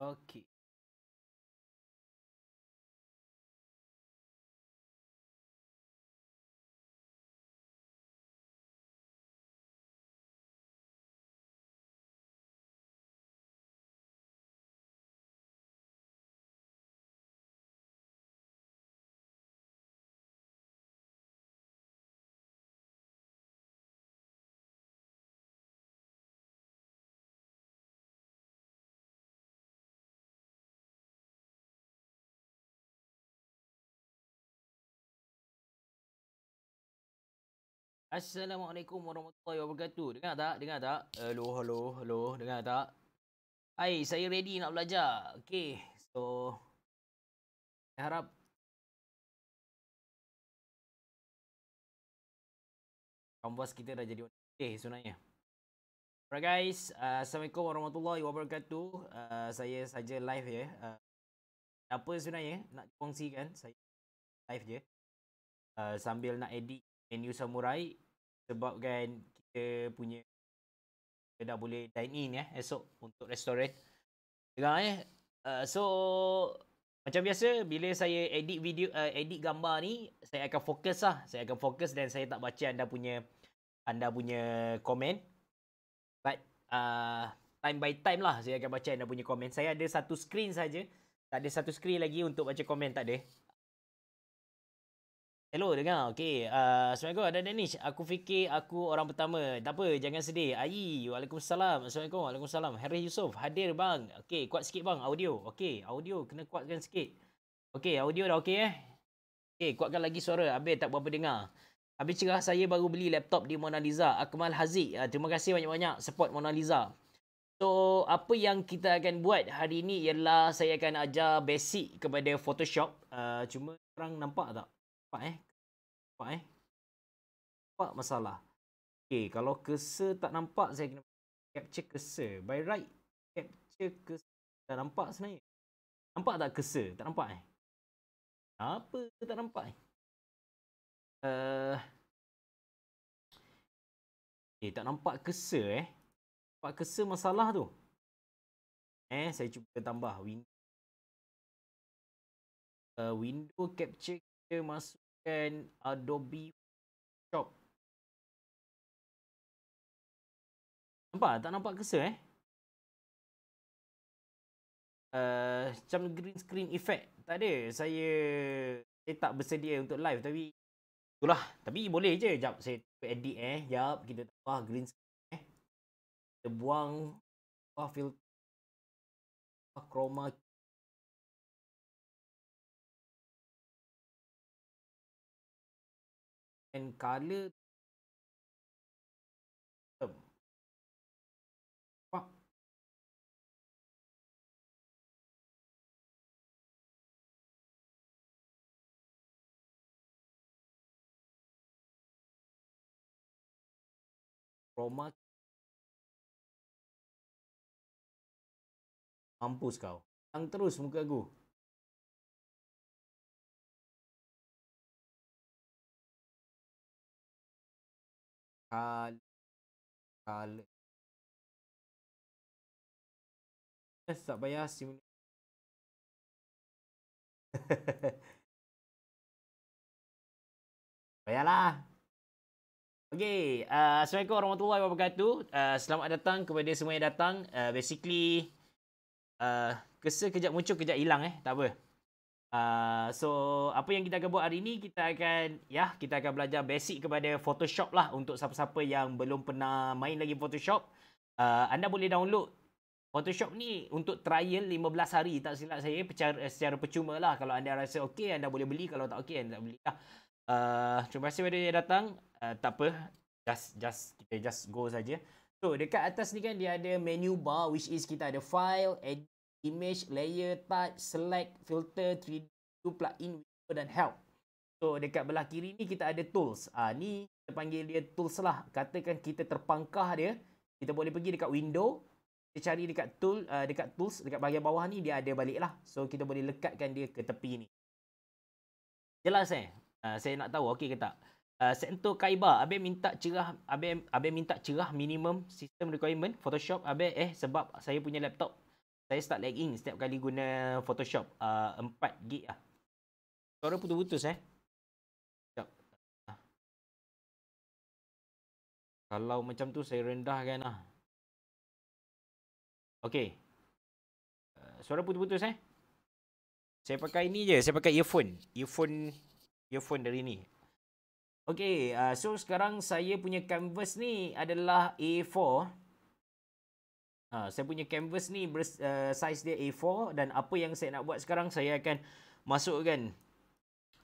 okay Assalamualaikum warahmatullahi wabarakatuh. Dengar tak? Dengar tak? Hello, hello, hello. Dengar tak? Hai, saya ready nak belajar. Okay, so... Saya harap... Kampus kita dah jadi okay sebenarnya. Alright guys, Assalamualaikum warahmatullahi wabarakatuh. Eh, saya saja live ya. apa sebenarnya nak kongsikan Saya live je. Eh, sambil nak edit menu samurai sebabkan kita punya kita dah boleh dine in ya esok untuk restoran. Dengar eh. Uh, so macam biasa bila saya edit video uh, edit gambar ni saya akan fokus lah. Saya akan fokus dan saya tak baca anda punya anda punya komen. But uh, time by time lah saya akan baca anda punya komen. Saya ada satu screen saja. Tak ada satu screen lagi untuk baca komen tak ada. Hello, dengar. Okay. Uh, Assalamualaikum, ada Danish. Aku fikir aku orang pertama. Tak apa, jangan sedih. Ayi, Waalaikumsalam. Assalamualaikum, Waalaikumsalam. Harry Yusof, hadir bang. Okay, kuat sikit bang, audio. Okay, audio kena kuatkan sikit. Okay, audio dah okay eh? Okay, kuatkan lagi suara. Habis tak berapa dengar. Habis cerah saya baru beli laptop di Mona Lisa. Akmal Haziq, uh, terima kasih banyak-banyak support Mona Lisa. So, apa yang kita akan buat hari ini ialah saya akan ajar basic kepada Photoshop. Uh, cuma orang nampak tak? Cepat eh. Cepat eh. Cepat masalah. Okay, kalau kese tak nampak, saya kena capture kese By right, capture cursor. Tak nampak sebenarnya. Nampak tak kese Tak nampak eh? Apa tak nampak eh? Uh, eh. okay, eh, tak nampak kese eh. Nampak kese masalah tu. Eh, saya cuba tambah window. Uh, window capture saya masukkan Adobe Shop. Nampak? Tak nampak kesa eh? Uh, macam green screen effect. Tak ada. Saya, saya tak bersedia untuk live tapi itulah. Tapi boleh je. Sekejap saya edit eh. Sekejap kita tambah green screen eh. Kita buang filter. Chroma key. and color term. Wah. Roma. Mampus kau. Tang terus muka aku. Kal Kal Yes, tak payah simulasi Bayarlah Okay, uh, eh, Assalamualaikum warahmatullahi wabarakatuh uh, Selamat datang kepada semua yang datang uh, Basically uh, Kesa kejap muncul, kejap hilang eh Tak apa Uh, so apa yang kita akan buat hari ini kita akan ya kita akan belajar basic kepada Photoshop lah untuk siapa-siapa yang belum pernah main lagi Photoshop uh, anda boleh download Photoshop ni untuk trial 15 hari tak silap saya secara, secara percuma lah kalau anda rasa okey anda boleh beli kalau tak okey anda tak beli lah uh, terima kasih kepada yang datang uh, tak apa just just kita just go saja so dekat atas ni kan dia ada menu bar which is kita ada file edit image, layer, type, select, filter, 3D, plug plugin, window dan help. So dekat belah kiri ni kita ada tools. Ah ni kita panggil dia tools lah. Katakan kita terpangkah dia, kita boleh pergi dekat window, kita cari dekat tool uh, dekat tools dekat bahagian bawah ni dia ada balik lah. So kita boleh lekatkan dia ke tepi ni. Jelas eh? Uh, saya nak tahu okey ke tak? Uh, ah, Sento Kaiba, abe minta cerah, abe abe minta cerah minimum system requirement Photoshop abe eh sebab saya punya laptop saya start lagging setiap kali guna Photoshop uh, 4 gig lah. Suara putus-putus eh. Sekejap. Ah. Kalau macam tu saya rendahkan lah. Okey. Uh, suara putus-putus eh. Saya pakai ni je. Saya pakai earphone. Earphone. Earphone dari ni. Okey. Uh, so sekarang saya punya canvas ni adalah A4. Ha, saya punya canvas ni ber uh, eh, size dia A4 dan apa yang saya nak buat sekarang saya akan masukkan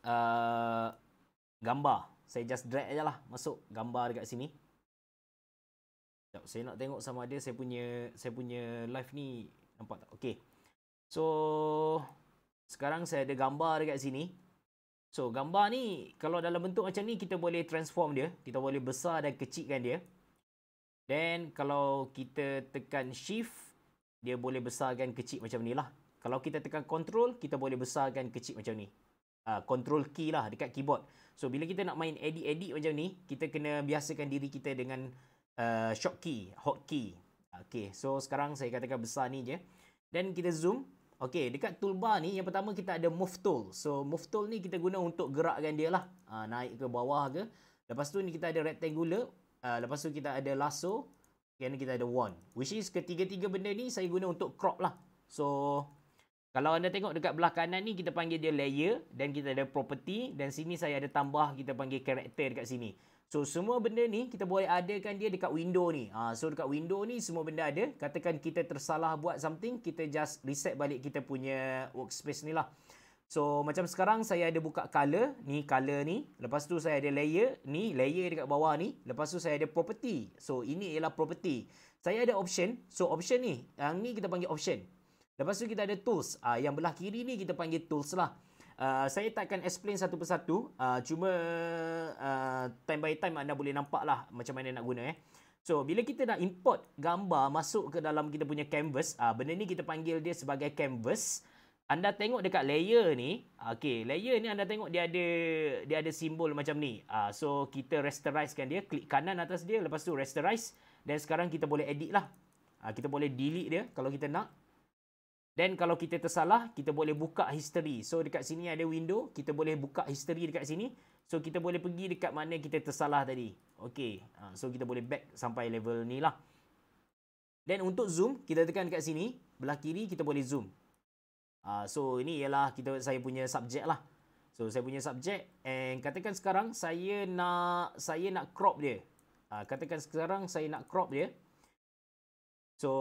uh, gambar. Saya just drag aje lah masuk gambar dekat sini. Sekejap, saya nak tengok sama ada saya punya saya punya live ni nampak tak? Okay. So, sekarang saya ada gambar dekat sini. So, gambar ni kalau dalam bentuk macam ni kita boleh transform dia. Kita boleh besar dan kecikkan dia. Then kalau kita tekan shift, dia boleh besarkan kecil macam ni lah. Kalau kita tekan control, kita boleh besarkan kecil macam ni. Uh, control key lah dekat keyboard. So bila kita nak main edit-edit macam ni, kita kena biasakan diri kita dengan uh, short key, hot key. Okay, so sekarang saya katakan besar ni je. Then kita zoom. Okay, dekat toolbar ni yang pertama kita ada move tool. So move tool ni kita guna untuk gerakkan dia lah. Uh, naik ke bawah ke. Lepas tu ni kita ada rectangular Uh, lepas tu kita ada lasso. Dan kita ada wand. Which is ketiga-tiga benda ni saya guna untuk crop lah. So, kalau anda tengok dekat belah kanan ni kita panggil dia layer. Dan kita ada property. Dan sini saya ada tambah kita panggil character dekat sini. So, semua benda ni kita boleh adakan dia dekat window ni. Uh, so, dekat window ni semua benda ada. Katakan kita tersalah buat something. Kita just reset balik kita punya workspace ni lah. So macam sekarang saya ada buka color ni color ni lepas tu saya ada layer ni layer dekat bawah ni lepas tu saya ada property. So ini ialah property. Saya ada option. So option ni yang ah, ni kita panggil option. Lepas tu kita ada tools. Ah yang belah kiri ni kita panggil tools lah. Uh, saya takkan explain satu persatu uh, cuma uh, time by time anda boleh nampak lah macam mana nak guna eh. So bila kita nak import gambar masuk ke dalam kita punya canvas, uh, benda ni kita panggil dia sebagai canvas anda tengok dekat layer ni okey layer ni anda tengok dia ada dia ada simbol macam ni uh, so kita rasterizekan dia klik kanan atas dia lepas tu rasterize dan sekarang kita boleh edit lah uh, kita boleh delete dia kalau kita nak dan kalau kita tersalah kita boleh buka history so dekat sini ada window kita boleh buka history dekat sini so kita boleh pergi dekat mana kita tersalah tadi okey uh, so kita boleh back sampai level ni lah dan untuk zoom kita tekan dekat sini belah kiri kita boleh zoom Uh, so ini ialah kita saya punya subjek lah. So saya punya subjek and katakan sekarang saya nak saya nak crop dia. Uh, katakan sekarang saya nak crop dia. So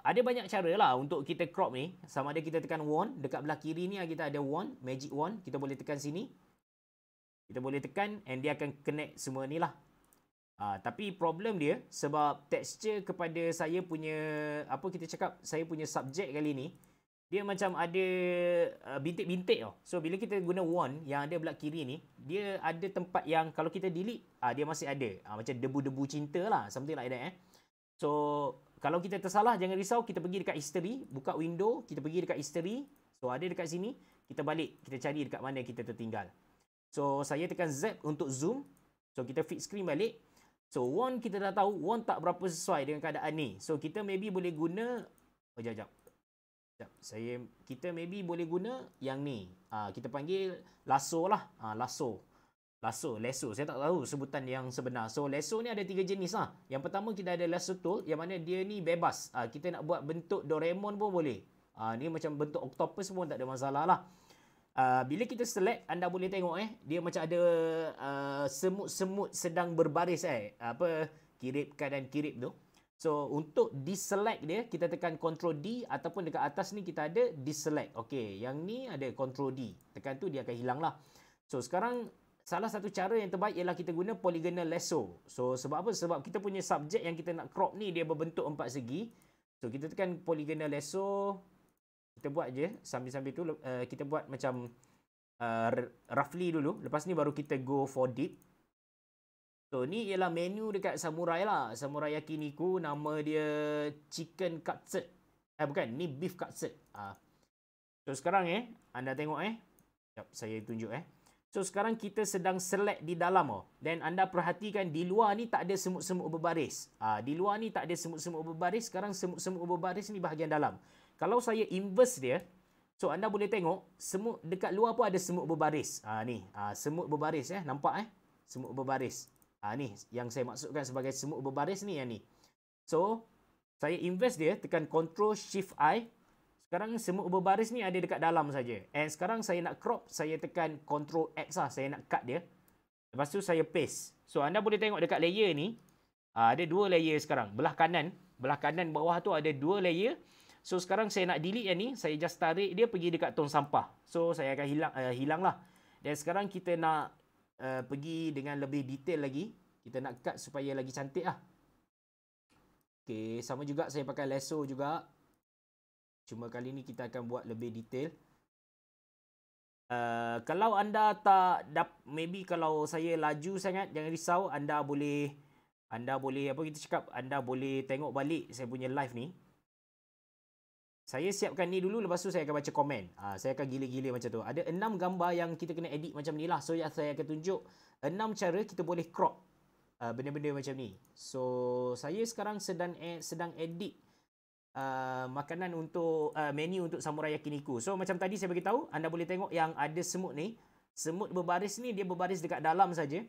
ada banyak cara lah untuk kita crop ni. Sama ada kita tekan wand dekat belah kiri ni kita ada wand, magic wand. Kita boleh tekan sini. Kita boleh tekan and dia akan connect semua ni lah. Uh, tapi problem dia sebab texture kepada saya punya apa kita cakap saya punya subjek kali ni dia macam ada uh, bintik-bintik uh, So bila kita guna wand yang ada belah kiri ni, dia ada tempat yang kalau kita delete, uh, dia masih ada. Uh, macam debu-debu cinta lah, something like that eh. So kalau kita tersalah, jangan risau. Kita pergi dekat history, buka window, kita pergi dekat history. So ada dekat sini, kita balik, kita cari dekat mana kita tertinggal. So saya tekan Z untuk zoom. So kita fit screen balik. So wand kita dah tahu, wand tak berapa sesuai dengan keadaan ni. So kita maybe boleh guna, oh, jap, jap saya kita maybe boleh guna yang ni uh, kita panggil lasso lah uh, lasso lasso lasso saya tak tahu sebutan yang sebenar so lasso ni ada tiga jenis lah yang pertama kita ada lasso tool yang mana dia ni bebas uh, kita nak buat bentuk doraemon pun boleh uh, ni macam bentuk octopus pun tak ada masalah lah uh, bila kita select anda boleh tengok eh dia macam ada uh, semut-semut sedang berbaris eh apa kirip kanan kirip tu So untuk deselect dia kita tekan control D ataupun dekat atas ni kita ada deselect. Okey, yang ni ada control D. Tekan tu dia akan hilang So sekarang salah satu cara yang terbaik ialah kita guna polygonal lasso. So sebab apa? Sebab kita punya subjek yang kita nak crop ni dia berbentuk empat segi. So kita tekan polygonal lasso. Kita buat je sambil-sambil tu uh, kita buat macam uh, roughly dulu. Lepas ni baru kita go for deep. So ni ialah menu dekat Samurai lah. Samurai Yakiniku nama dia Chicken Katsu. Eh bukan, ni Beef Katsu. Ah. So sekarang eh, anda tengok eh. Jap, saya tunjuk eh. So sekarang kita sedang select di dalam oh. Dan anda perhatikan di luar ni tak ada semut-semut berbaris. Ah, di luar ni tak ada semut-semut berbaris. Sekarang semut-semut berbaris ni bahagian dalam. Kalau saya inverse dia, so anda boleh tengok semut dekat luar pun ada semut berbaris. Ah ni, ah semut berbaris eh, nampak eh? Semut berbaris. Ha, ni yang saya maksudkan sebagai semut berbaris ni yang ni. So, saya invest dia tekan Control Shift I. Sekarang semut berbaris ni ada dekat dalam saja. And sekarang saya nak crop, saya tekan Control X lah. Saya nak cut dia. Lepas tu saya paste. So, anda boleh tengok dekat layer ni. Ah, ada dua layer sekarang. Belah kanan. Belah kanan bawah tu ada dua layer. So, sekarang saya nak delete yang ni. Saya just tarik dia pergi dekat tong sampah. So, saya akan hilang uh, ah, hilanglah. Dan sekarang kita nak uh, pergi dengan lebih detail lagi. Kita nak cut supaya lagi cantik lah. Okay, sama juga saya pakai lasso juga. Cuma kali ni kita akan buat lebih detail. Uh, kalau anda tak dap, maybe kalau saya laju sangat, jangan risau. Anda boleh, anda boleh, apa kita cakap, anda boleh tengok balik saya punya live ni. Saya siapkan ni dulu lepas tu saya akan baca komen. Ha, saya akan gila-gila macam tu. Ada enam gambar yang kita kena edit macam ni lah. So yang saya akan tunjuk enam cara kita boleh crop uh, benda-benda macam ni. So saya sekarang sedang eh, sedang edit uh, makanan untuk uh, menu untuk samurai yakiniku. So macam tadi saya beritahu anda boleh tengok yang ada semut ni. Semut berbaris ni dia berbaris dekat dalam saja.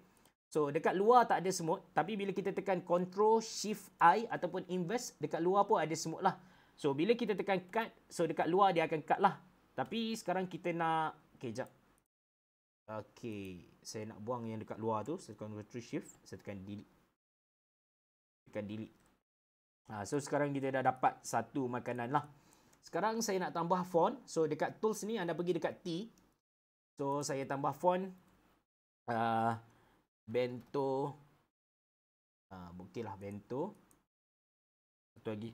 So dekat luar tak ada semut tapi bila kita tekan control shift i ataupun invest dekat luar pun ada semut lah. So bila kita tekan cut, so dekat luar dia akan cut lah. Tapi sekarang kita nak, okay jap. Okay, saya nak buang yang dekat luar tu. Saya tekan Ctrl Shift, saya tekan delete. Tekan delete. Ha, so sekarang kita dah dapat satu makanan lah. Sekarang saya nak tambah font. So dekat tools ni anda pergi dekat T. So saya tambah font. Uh, bento. Uh, ah, okay lah, bento. Satu lagi,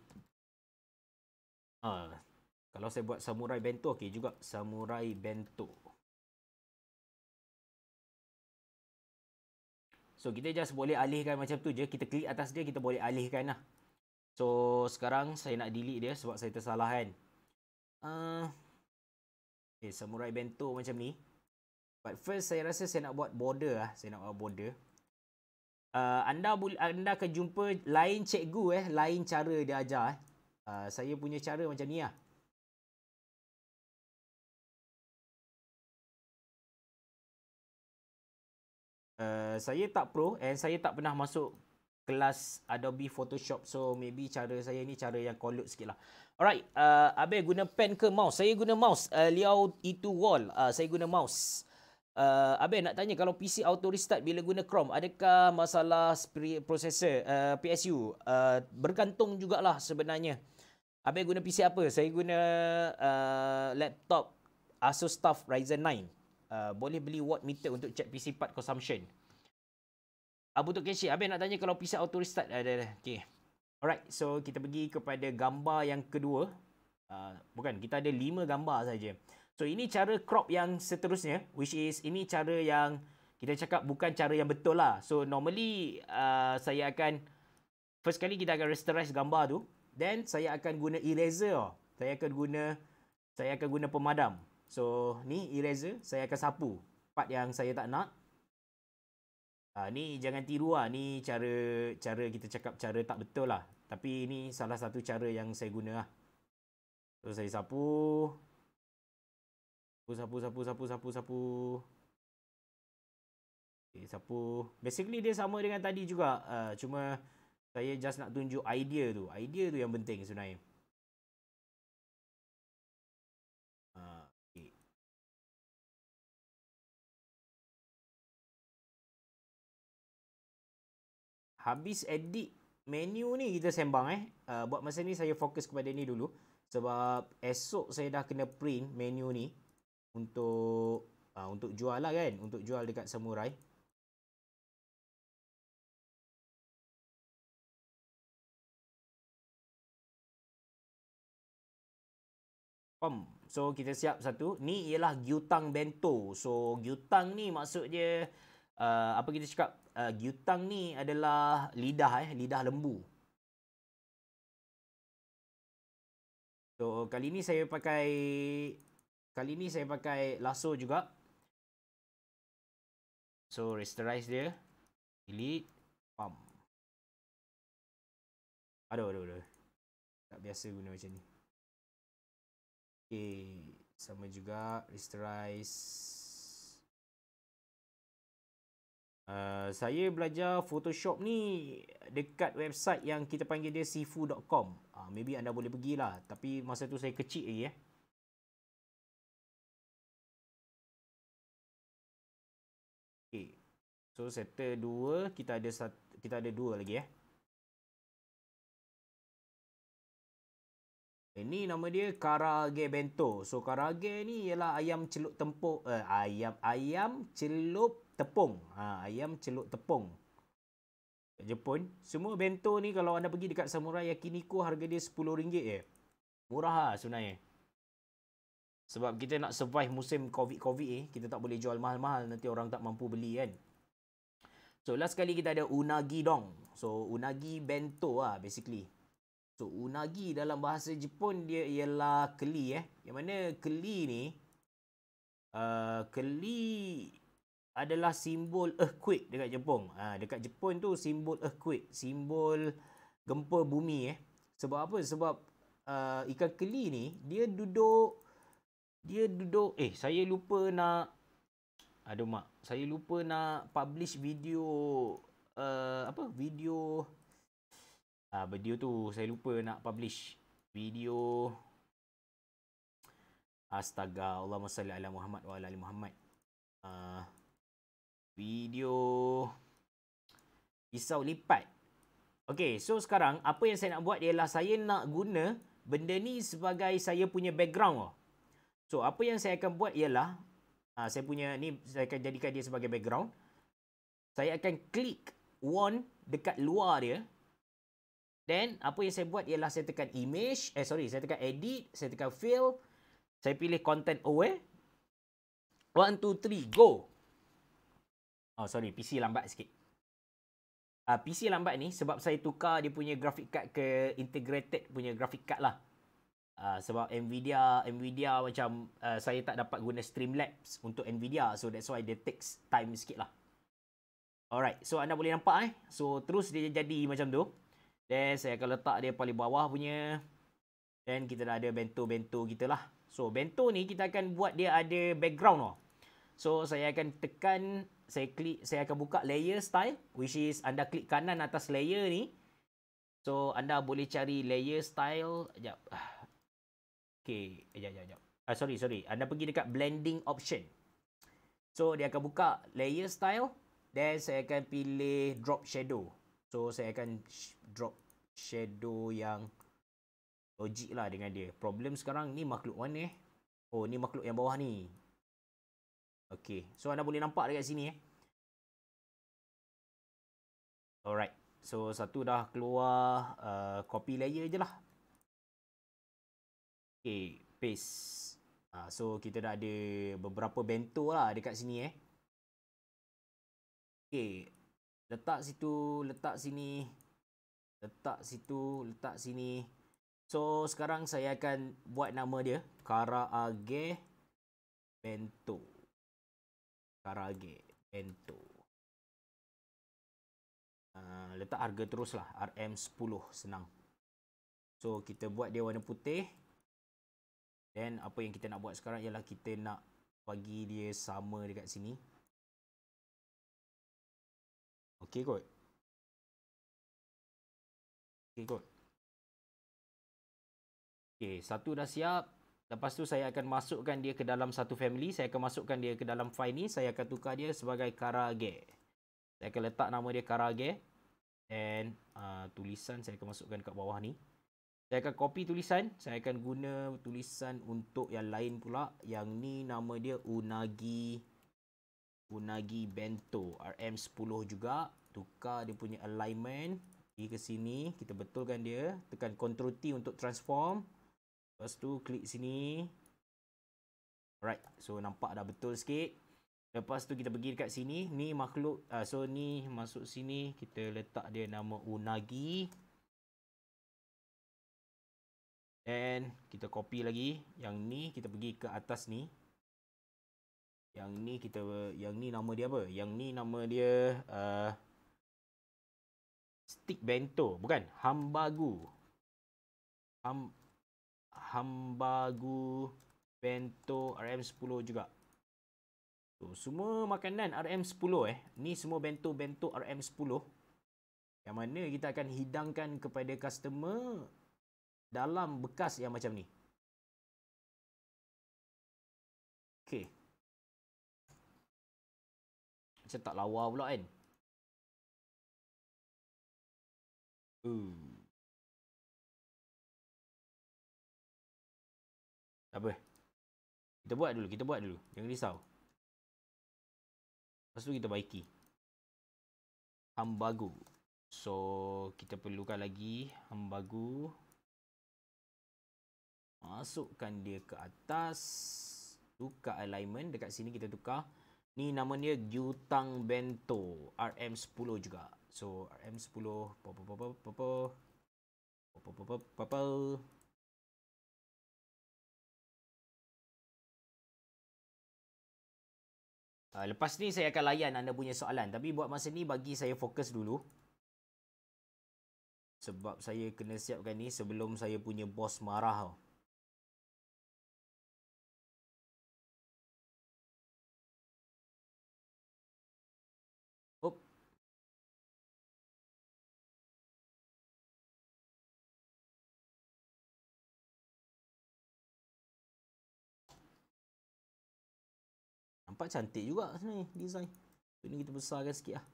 Ha, kalau saya buat samurai bento, okey juga. Samurai bento. So, kita just boleh alihkan macam tu je. Kita klik atas dia, kita boleh alihkan lah. So, sekarang saya nak delete dia sebab saya tersalah kan. Uh, ah. okay, samurai bento macam ni. But first, saya rasa saya nak buat border lah. Saya nak buat border. Uh, anda anda akan jumpa lain cikgu eh. Lain cara dia ajar eh. Ah, saya punya cara macam ni lah. Uh, saya tak pro and saya tak pernah masuk kelas Adobe Photoshop. So, maybe cara saya ni cara yang kolot sikit lah. Alright, uh, ah, Abel guna pen ke mouse? Saya guna mouse. Uh, Liao itu e wall. Uh, saya guna mouse. Uh, Abel nak tanya kalau PC auto restart bila guna Chrome, adakah masalah processor, uh, PSU? Uh, bergantung jugalah sebenarnya. Abang guna PC apa? Saya guna uh, laptop Asus Stuff Ryzen 9. Uh, boleh beli watt meter untuk check PC part consumption. Abu Tok Keshi, Abang nak tanya kalau PC auto restart. Ada, ada. Okay. Alright, so kita pergi kepada gambar yang kedua. Uh, bukan, kita ada lima gambar saja. So, ini cara crop yang seterusnya. Which is, ini cara yang kita cakap bukan cara yang betul lah. So, normally uh, saya akan... First kali kita akan rasterize gambar tu. Then saya akan guna eraser. Saya akan guna saya akan guna pemadam. So ni eraser, saya akan sapu part yang saya tak nak. Ah ni jangan tiru ah ni cara cara kita cakap cara tak betul lah. Tapi ini salah satu cara yang saya guna lah. So saya sapu. Sapu sapu sapu sapu sapu sapu. Okay, sapu. Basically dia sama dengan tadi juga. Uh, cuma saya just nak tunjuk idea tu. Idea tu yang penting sebenarnya. Ha, Habis edit menu ni kita sembang eh. Uh, buat masa ni saya fokus kepada ni dulu. Sebab esok saya dah kena print menu ni. Untuk uh, untuk jual lah kan. Untuk jual dekat Samurai. Pem. So kita siap satu. Ni ialah Gyutang Bento. So Gyutang ni maksud dia uh, apa kita cakap? Uh, Gyutang ni adalah lidah eh, lidah lembu. So kali ni saya pakai kali ni saya pakai lasso juga. So rasterize dia. Delete. Pam. Aduh, aduh, aduh. Tak biasa guna macam ni. Okay. Sama juga. Rasterize. Uh, ah, saya belajar Photoshop ni dekat website yang kita panggil dia sifu.com. Uh, ah, maybe anda boleh pergi lah. Tapi masa tu saya kecil lagi eh. Okay. So, settle 2. Kita ada satu, kita ada 2 lagi eh. Ini nama dia karage bento. So karage ni ialah ayam celup tepung. uh, eh, ayam ayam celup tepung. Ha ayam celup tepung. Jepun. Semua bento ni kalau anda pergi dekat Samurai Yakiniku harga dia RM10 je. Murah lah sebenarnya. Sebab kita nak survive musim COVID-COVID ni, kita tak boleh jual mahal-mahal nanti orang tak mampu beli kan. So last kali kita ada unagi dong. So unagi bento lah basically. So unagi dalam bahasa Jepun dia ialah keli eh. Yang mana keli ni uh, keli adalah simbol earthquake dekat Jepun. Ha, dekat Jepun tu simbol earthquake, simbol gempa bumi eh. Sebab apa? Sebab uh, ikan keli ni dia duduk dia duduk eh saya lupa nak aduh mak saya lupa nak publish video uh, apa video uh, ah, video tu saya lupa nak publish video astaga Allah salli ala Muhammad wa ala ali Muhammad uh, video pisau lipat Okay, so sekarang apa yang saya nak buat ialah saya nak guna benda ni sebagai saya punya background. So, apa yang saya akan buat ialah uh, saya punya ni saya akan jadikan dia sebagai background. Saya akan klik one dekat luar dia. Then, apa yang saya buat ialah saya tekan image. Eh, sorry. Saya tekan edit. Saya tekan fill. Saya pilih content away, One, two, three. Go. Oh, sorry. PC lambat sikit. Uh, ah, PC lambat ni sebab saya tukar dia punya graphic card ke integrated punya graphic card lah. Uh, sebab Nvidia, Nvidia macam uh, saya tak dapat guna Streamlabs untuk Nvidia. So, that's why dia takes time sikit lah. Alright. So, anda boleh nampak eh. So, terus dia jadi macam tu. Then saya akan letak dia paling bawah punya. Then kita dah ada bento-bento kita lah. So bento ni kita akan buat dia ada background tau. So saya akan tekan, saya klik, saya akan buka layer style. Which is anda klik kanan atas layer ni. So anda boleh cari layer style. Sekejap. Okay, sekejap, sekejap, sekejap. Ah, sorry, sorry. Anda pergi dekat blending option. So dia akan buka layer style. Then saya akan pilih drop shadow. So saya akan drop shadow yang logik lah dengan dia. Problem sekarang ni makhluk mana eh? Oh ni makhluk yang bawah ni. Okay. So anda boleh nampak dekat sini eh. Alright. So satu dah keluar uh, copy layer je lah. Okay. Paste. Uh, so kita dah ada beberapa bento lah dekat sini eh. Okay letak situ, letak sini, letak situ, letak sini. So sekarang saya akan buat nama dia Karaage Bento. Karaage Bento. Uh, letak harga teruslah RM10 senang. So kita buat dia warna putih. Then apa yang kita nak buat sekarang ialah kita nak bagi dia sama dekat sini. Okey kot. Okey kot. Okey, satu dah siap. Lepas tu saya akan masukkan dia ke dalam satu family. Saya akan masukkan dia ke dalam file ni. Saya akan tukar dia sebagai Karage. Saya akan letak nama dia Karage. And uh, tulisan saya akan masukkan kat bawah ni. Saya akan copy tulisan. Saya akan guna tulisan untuk yang lain pula. Yang ni nama dia Unagi. Unagi. Unagi Bento RM10 juga tukar dia punya alignment pergi ke sini kita betulkan dia tekan ctrl T untuk transform lepas tu klik sini alright so nampak dah betul sikit lepas tu kita pergi dekat sini ni makhluk uh, so ni masuk sini kita letak dia nama Unagi and kita copy lagi yang ni kita pergi ke atas ni yang ni kita yang ni nama dia apa? Yang ni nama dia uh, stick bento, bukan? Hambagu. Ham hambagu bento RM10 juga. So, semua makanan RM10 eh. Ni semua bento-bento RM10. Yang mana kita akan hidangkan kepada customer dalam bekas yang macam ni. Okay macam tak lawa pula kan. Uh. Apa? Kita buat dulu, kita buat dulu. Jangan risau. Lepas tu kita baiki. Hambagu. So, kita perlukan lagi hambagu. Masukkan dia ke atas. Tukar alignment. Dekat sini kita tukar. Ni nama dia Gyutang Bento RM10 juga. So RM10 lepas ni saya akan layan anda punya soalan tapi buat masa ni bagi saya fokus dulu sebab saya kena siapkan ni sebelum saya punya bos marah tau. Nampak cantik juga ni design. Ini kita besarkan sikit lah.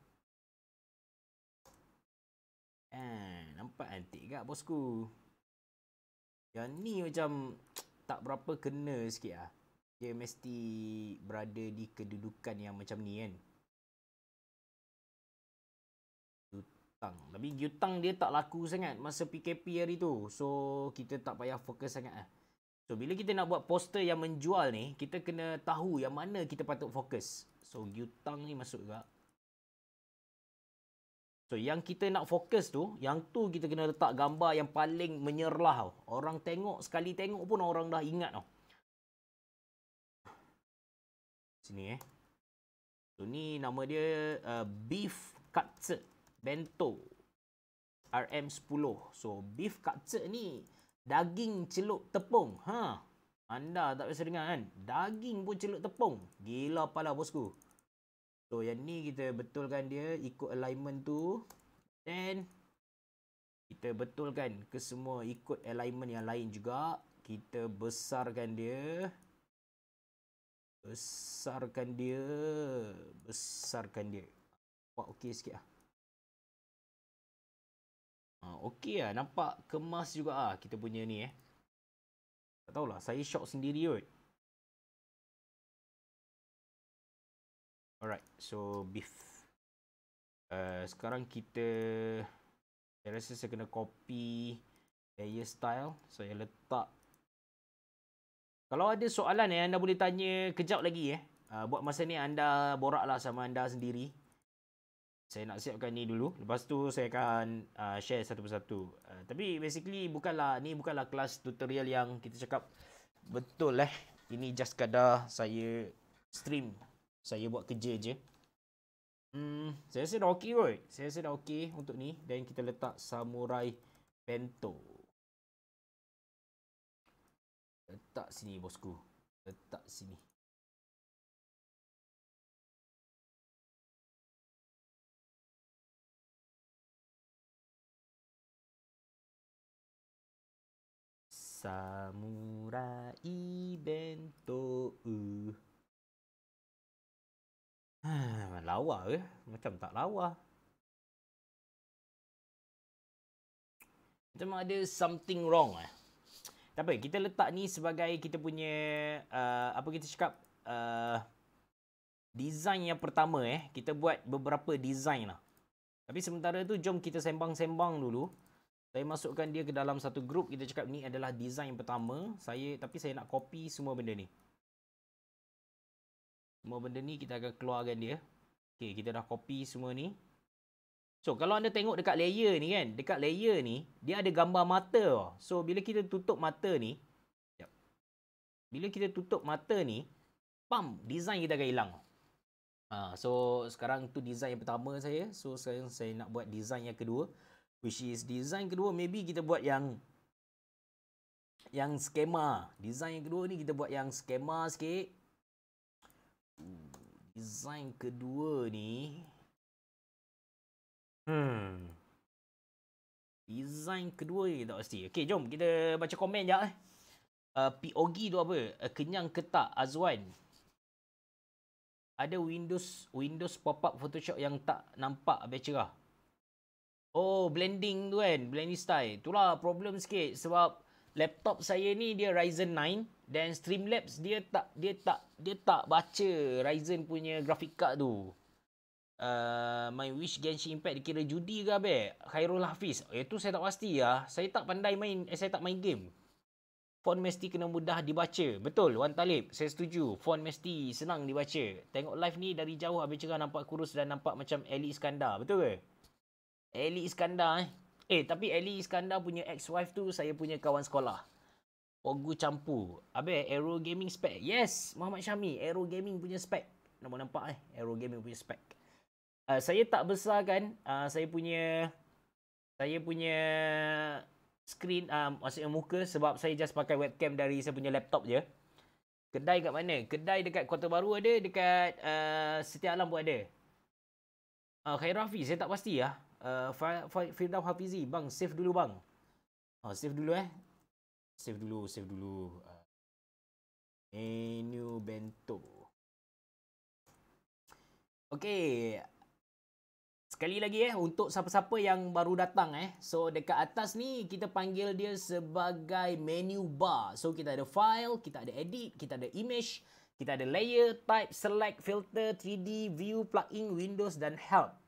Eh, nampak cantik kat bosku. Yang ni macam tak berapa kena sikit lah. Dia mesti berada di kedudukan yang macam ni kan. Gutang. Tapi gutang dia tak laku sangat masa PKP hari tu. So, kita tak payah fokus sangat lah. So bila kita nak buat poster yang menjual ni, kita kena tahu yang mana kita patut fokus. So giutang ni masuk juga. So yang kita nak fokus tu, yang tu kita kena letak gambar yang paling menyerlah. Orang tengok, sekali tengok pun orang dah ingat tau. Sini eh. So ni nama dia uh, Beef Katsu Bento RM10. So Beef Katsu ni Daging celup tepung. Ha. Anda tak biasa dengar kan? Daging pun celup tepung. Gila pala bosku. So yang ni kita betulkan dia ikut alignment tu. Then kita betulkan ke semua ikut alignment yang lain juga. Kita besarkan dia. Besarkan dia. Besarkan dia. Wah, okey sikit lah. Ha, okey lah. Nampak kemas juga ah kita punya ni eh. Tak tahulah. Saya shock sendiri kot. Alright. So, beef. Uh, sekarang kita... Saya rasa saya kena copy layer style. Saya letak. Kalau ada soalan yang eh, anda boleh tanya kejap lagi eh. Uh, buat masa ni anda boraklah sama anda sendiri saya nak siapkan ni dulu lepas tu saya akan uh, share satu persatu uh, tapi basically bukanlah ni bukanlah kelas tutorial yang kita cakap betul lah ini just kadar saya stream saya buat kerja je hmm saya rasa dah okey kot saya rasa dah okey untuk ni dan kita letak samurai bento letak sini bosku letak sini Samurai Bento eh. ha, Lawa eh. Macam tak lawa Macam ada something wrong eh? kita letak ni sebagai kita punya uh, Apa kita cakap uh, pertama eh. Kita buat beberapa design lah. Tapi sementara tu jom kita sembang-sembang dulu saya masukkan dia ke dalam satu grup. kita cakap ni adalah design pertama saya tapi saya nak copy semua benda ni. Semua benda ni kita akan keluarkan dia. Okay, kita dah copy semua ni. So, kalau anda tengok dekat layer ni kan, dekat layer ni dia ada gambar mata. So, bila kita tutup mata ni, Bila kita tutup mata ni, pam, design kita akan hilang. Ha, so sekarang tu design yang pertama saya. So, sekarang saya nak buat design yang kedua which is design kedua maybe kita buat yang yang skema design yang kedua ni kita buat yang skema sikit design kedua ni hmm design kedua ni tak pasti okey jom kita baca komen jap eh uh, POG tu apa uh, kenyang ketak azwan ada Windows Windows pop-up Photoshop yang tak nampak habis cerah. Oh, blending tu kan, blending style. Itulah problem sikit sebab laptop saya ni dia Ryzen 9 dan Streamlabs dia tak dia tak dia tak baca Ryzen punya graphic card tu. Uh, my wish Genshin Impact dikira judi ke abe? Khairul Hafiz. Itu eh, saya tak pasti ya. Saya tak pandai main, eh, saya tak main game. Font mesti kena mudah dibaca. Betul, Wan Talib. Saya setuju. Font mesti senang dibaca. Tengok live ni dari jauh habis cerah nampak kurus dan nampak macam Ali Iskandar. Betul ke? Ellie Iskandar eh. Eh, tapi Ellie Iskandar punya ex-wife tu saya punya kawan sekolah. Ogu Campu. Abe Aero Gaming spec. Yes, Muhammad Syami. Aero Gaming punya spec. Nama nampak eh. Aero Gaming punya spec. Uh, saya tak besar kan. Uh, ah, saya punya... Saya punya... Screen, uh, maksudnya muka. Sebab saya just pakai webcam dari saya punya laptop je. Kedai kat mana? Kedai dekat Kota Baru ada. Dekat uh, Setia Alam pun ada. Uh, Khairul saya tak pasti lah. Ya. Uh, Firdaus Hafizi bang save dulu bang. Ah oh, save dulu eh. Save dulu, save dulu. Uh, menu bento. Okay. Sekali lagi eh untuk siapa-siapa yang baru datang eh. So dekat atas ni kita panggil dia sebagai menu bar. So kita ada file, kita ada edit, kita ada image, kita ada layer, type, select, filter, 3D, view, plugin, windows dan help.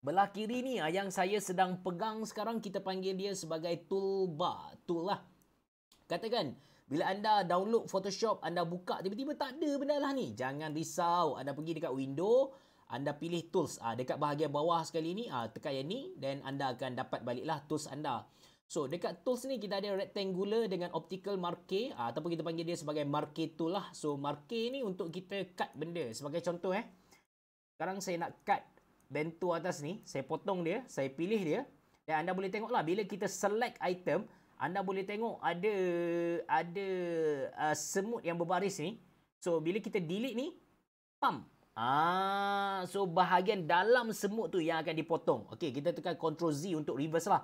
Belah kiri ni yang saya sedang pegang sekarang kita panggil dia sebagai toolbar. Tool lah. Katakan, bila anda download Photoshop, anda buka tiba-tiba tak ada benda lah ni. Jangan risau. Anda pergi dekat window, anda pilih tools. Ah, dekat bahagian bawah sekali ni, ah, tekan yang ni. Then anda akan dapat baliklah tools anda. So, dekat tools ni kita ada rectangular dengan optical marquee ah, atau kita panggil dia sebagai marquee tool lah. So, marquee ni untuk kita cut benda. Sebagai contoh eh. Sekarang saya nak cut bento atas ni, saya potong dia, saya pilih dia. Dan anda boleh tengok lah, bila kita select item, anda boleh tengok ada ada uh, semut yang berbaris ni. So, bila kita delete ni, pam. Ah, so, bahagian dalam semut tu yang akan dipotong. Okay, kita tekan Ctrl Z untuk reverse lah.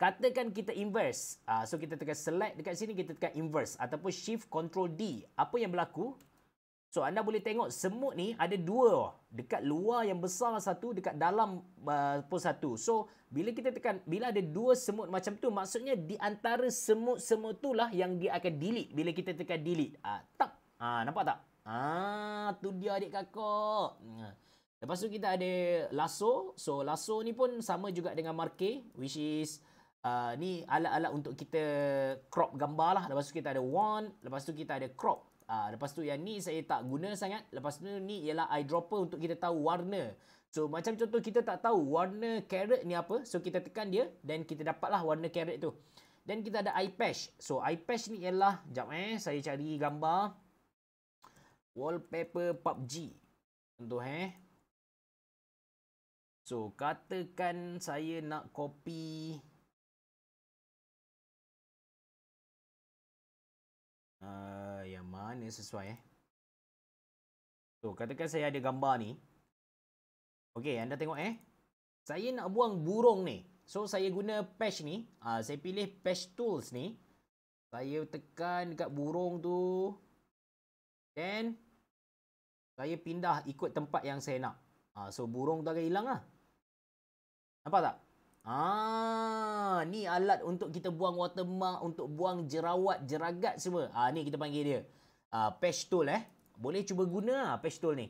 Katakan kita inverse. Ah, so, kita tekan select dekat sini, kita tekan inverse. Ataupun Shift Control D. Apa yang berlaku? So anda boleh tengok semut ni ada dua dekat luar yang besar satu dekat dalam uh, pun satu. So bila kita tekan bila ada dua semut macam tu maksudnya di antara semut-semut itulah yang dia akan delete bila kita tekan delete. Uh, tap. Ah uh, nampak tak? Ah uh, tu dia adik kakak. Hmm. Lepas tu kita ada lasso. So lasso ni pun sama juga dengan marker which is uh, ni alat-alat untuk kita crop gambar lah. Lepas tu kita ada wand, lepas tu kita ada crop. Uh, lepas tu yang ni saya tak guna sangat. Lepas tu ni ialah eyedropper untuk kita tahu warna. So macam contoh kita tak tahu warna carrot ni apa. So kita tekan dia dan kita dapatlah warna carrot tu. dan kita ada eye patch. So eye patch ni ialah, jap eh saya cari gambar. Wallpaper PUBG. Contoh eh. So katakan saya nak copy Uh, yang mana sesuai eh? So, katakan saya ada gambar ni. Okey, anda tengok eh. Saya nak buang burung ni. So, saya guna patch ni. Uh, saya pilih patch tools ni. Saya tekan dekat burung tu. Then, saya pindah ikut tempat yang saya nak. Uh, so, burung tu akan hilang lah. Nampak tak? Ah, ni alat untuk kita buang watermark, untuk buang jerawat, jeragat semua. Ah, ni kita panggil dia. Ah, patch tool eh. Boleh cuba guna ah, patch tool ni.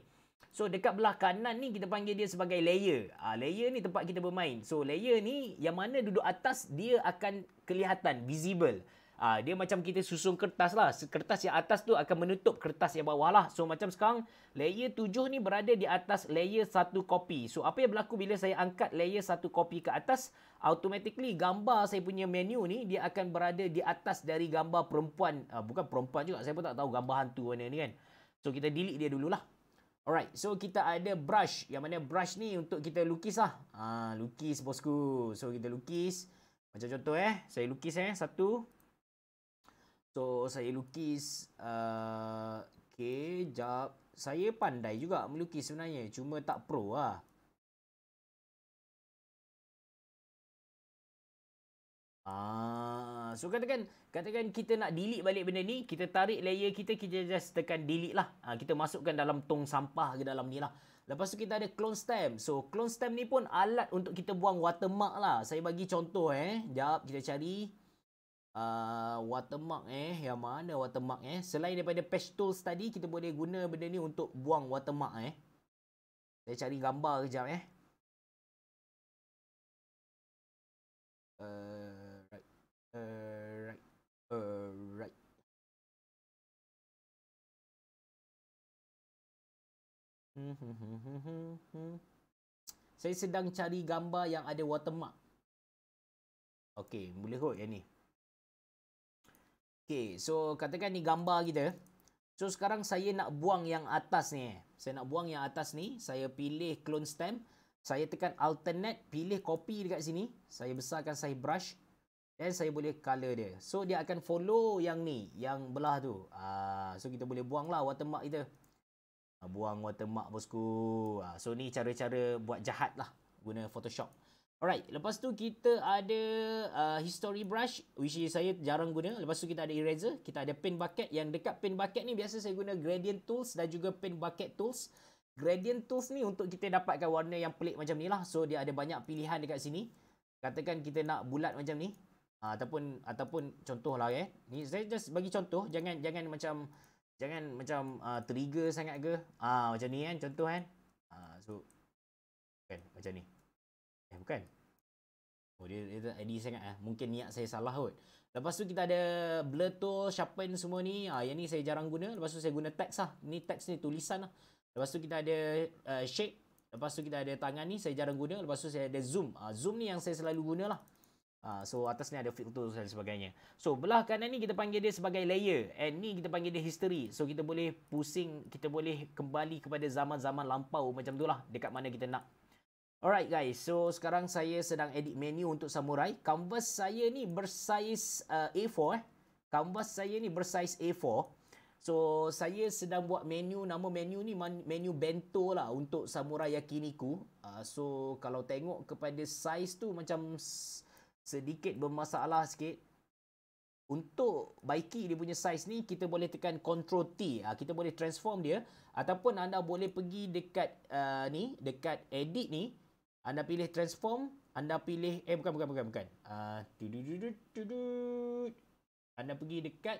So, dekat belah kanan ni kita panggil dia sebagai layer. Ah, layer ni tempat kita bermain. So, layer ni yang mana duduk atas dia akan kelihatan, visible. Uh, dia macam kita susun kertas lah. Kertas yang atas tu akan menutup kertas yang bawah lah. So macam sekarang layer tujuh ni berada di atas layer satu kopi. So apa yang berlaku bila saya angkat layer satu kopi ke atas. Automatically gambar saya punya menu ni dia akan berada di atas dari gambar perempuan. Uh, bukan perempuan juga. Saya pun tak tahu gambar hantu mana ni kan. So kita delete dia dululah. Alright, so kita ada brush. Yang mana brush ni untuk kita lukis lah. Ah, lukis bosku. So kita lukis. Macam contoh eh. Saya lukis eh. Satu, So saya lukis uh, kejap. Saya pandai juga melukis sebenarnya. Cuma tak pro lah. Ah, so katakan katakan kita nak delete balik benda ni, kita tarik layer kita, kita just tekan delete lah. Ah, kita masukkan dalam tong sampah ke dalam ni lah. Lepas tu kita ada clone stamp. So clone stamp ni pun alat untuk kita buang watermark lah. Saya bagi contoh eh. Jap kita cari uh, watermark eh yang mana watermark eh selain daripada patch tools tadi kita boleh guna benda ni untuk buang watermark eh saya cari gambar kejap eh uh, right uh, right uh, right Saya sedang cari gambar yang ada watermark. Okey, boleh kot yang ni. Okay, so katakan ni gambar kita. So sekarang saya nak buang yang atas ni. Saya nak buang yang atas ni. Saya pilih clone stamp. Saya tekan alternate, pilih copy dekat sini. Saya besarkan saya brush. Dan saya boleh color dia. So dia akan follow yang ni, yang belah tu. Ah, so kita boleh buang lah watermark kita. Ah, buang watermark bosku. Ah, so ni cara-cara buat jahat lah guna Photoshop. Alright, lepas tu kita ada uh, history brush which saya jarang guna. Lepas tu kita ada eraser, kita ada paint bucket. Yang dekat paint bucket ni biasa saya guna gradient tools dan juga paint bucket tools. Gradient tools ni untuk kita dapatkan warna yang pelik macam ni lah. So dia ada banyak pilihan dekat sini. Katakan kita nak bulat macam ni. Uh, ataupun ataupun contoh lah eh. Ni saya just bagi contoh. Jangan jangan macam jangan macam uh, trigger sangat ke. Ah uh, macam ni kan contoh kan. Ah uh, so kan okay, macam ni. Eh bukan. Oh dia, dia tak ID sangat eh. Mungkin niat saya salah kot. Lepas tu kita ada blur tool, sharpen semua ni. Ah yang ni saya jarang guna. Lepas tu saya guna teks lah. Ni teks ni tulisan lah. Lepas tu kita ada uh, shape. Lepas tu kita ada tangan ni saya jarang guna. Lepas tu saya ada zoom. Ah zoom ni yang saya selalu guna lah. Ah so atas ni ada filter dan sebagainya. So belah kanan ni kita panggil dia sebagai layer. And ni kita panggil dia history. So kita boleh pusing, kita boleh kembali kepada zaman-zaman lampau macam tu lah. Dekat mana kita nak Alright guys, so sekarang saya sedang edit menu untuk Samurai. Canvas saya ni bersaiz uh, A4 eh. Canvas saya ni bersaiz A4. So, saya sedang buat menu. Nama menu ni menu bento lah untuk Samurai Yakiniku. Uh, so, kalau tengok kepada saiz tu macam sedikit bermasalah sikit. Untuk baiki dia punya saiz ni, kita boleh tekan Ctrl T. Uh, kita boleh transform dia. Ataupun anda boleh pergi dekat uh, ni, dekat edit ni. Anda pilih transform, anda pilih eh bukan bukan bukan bukan. Ah uh, Anda pergi dekat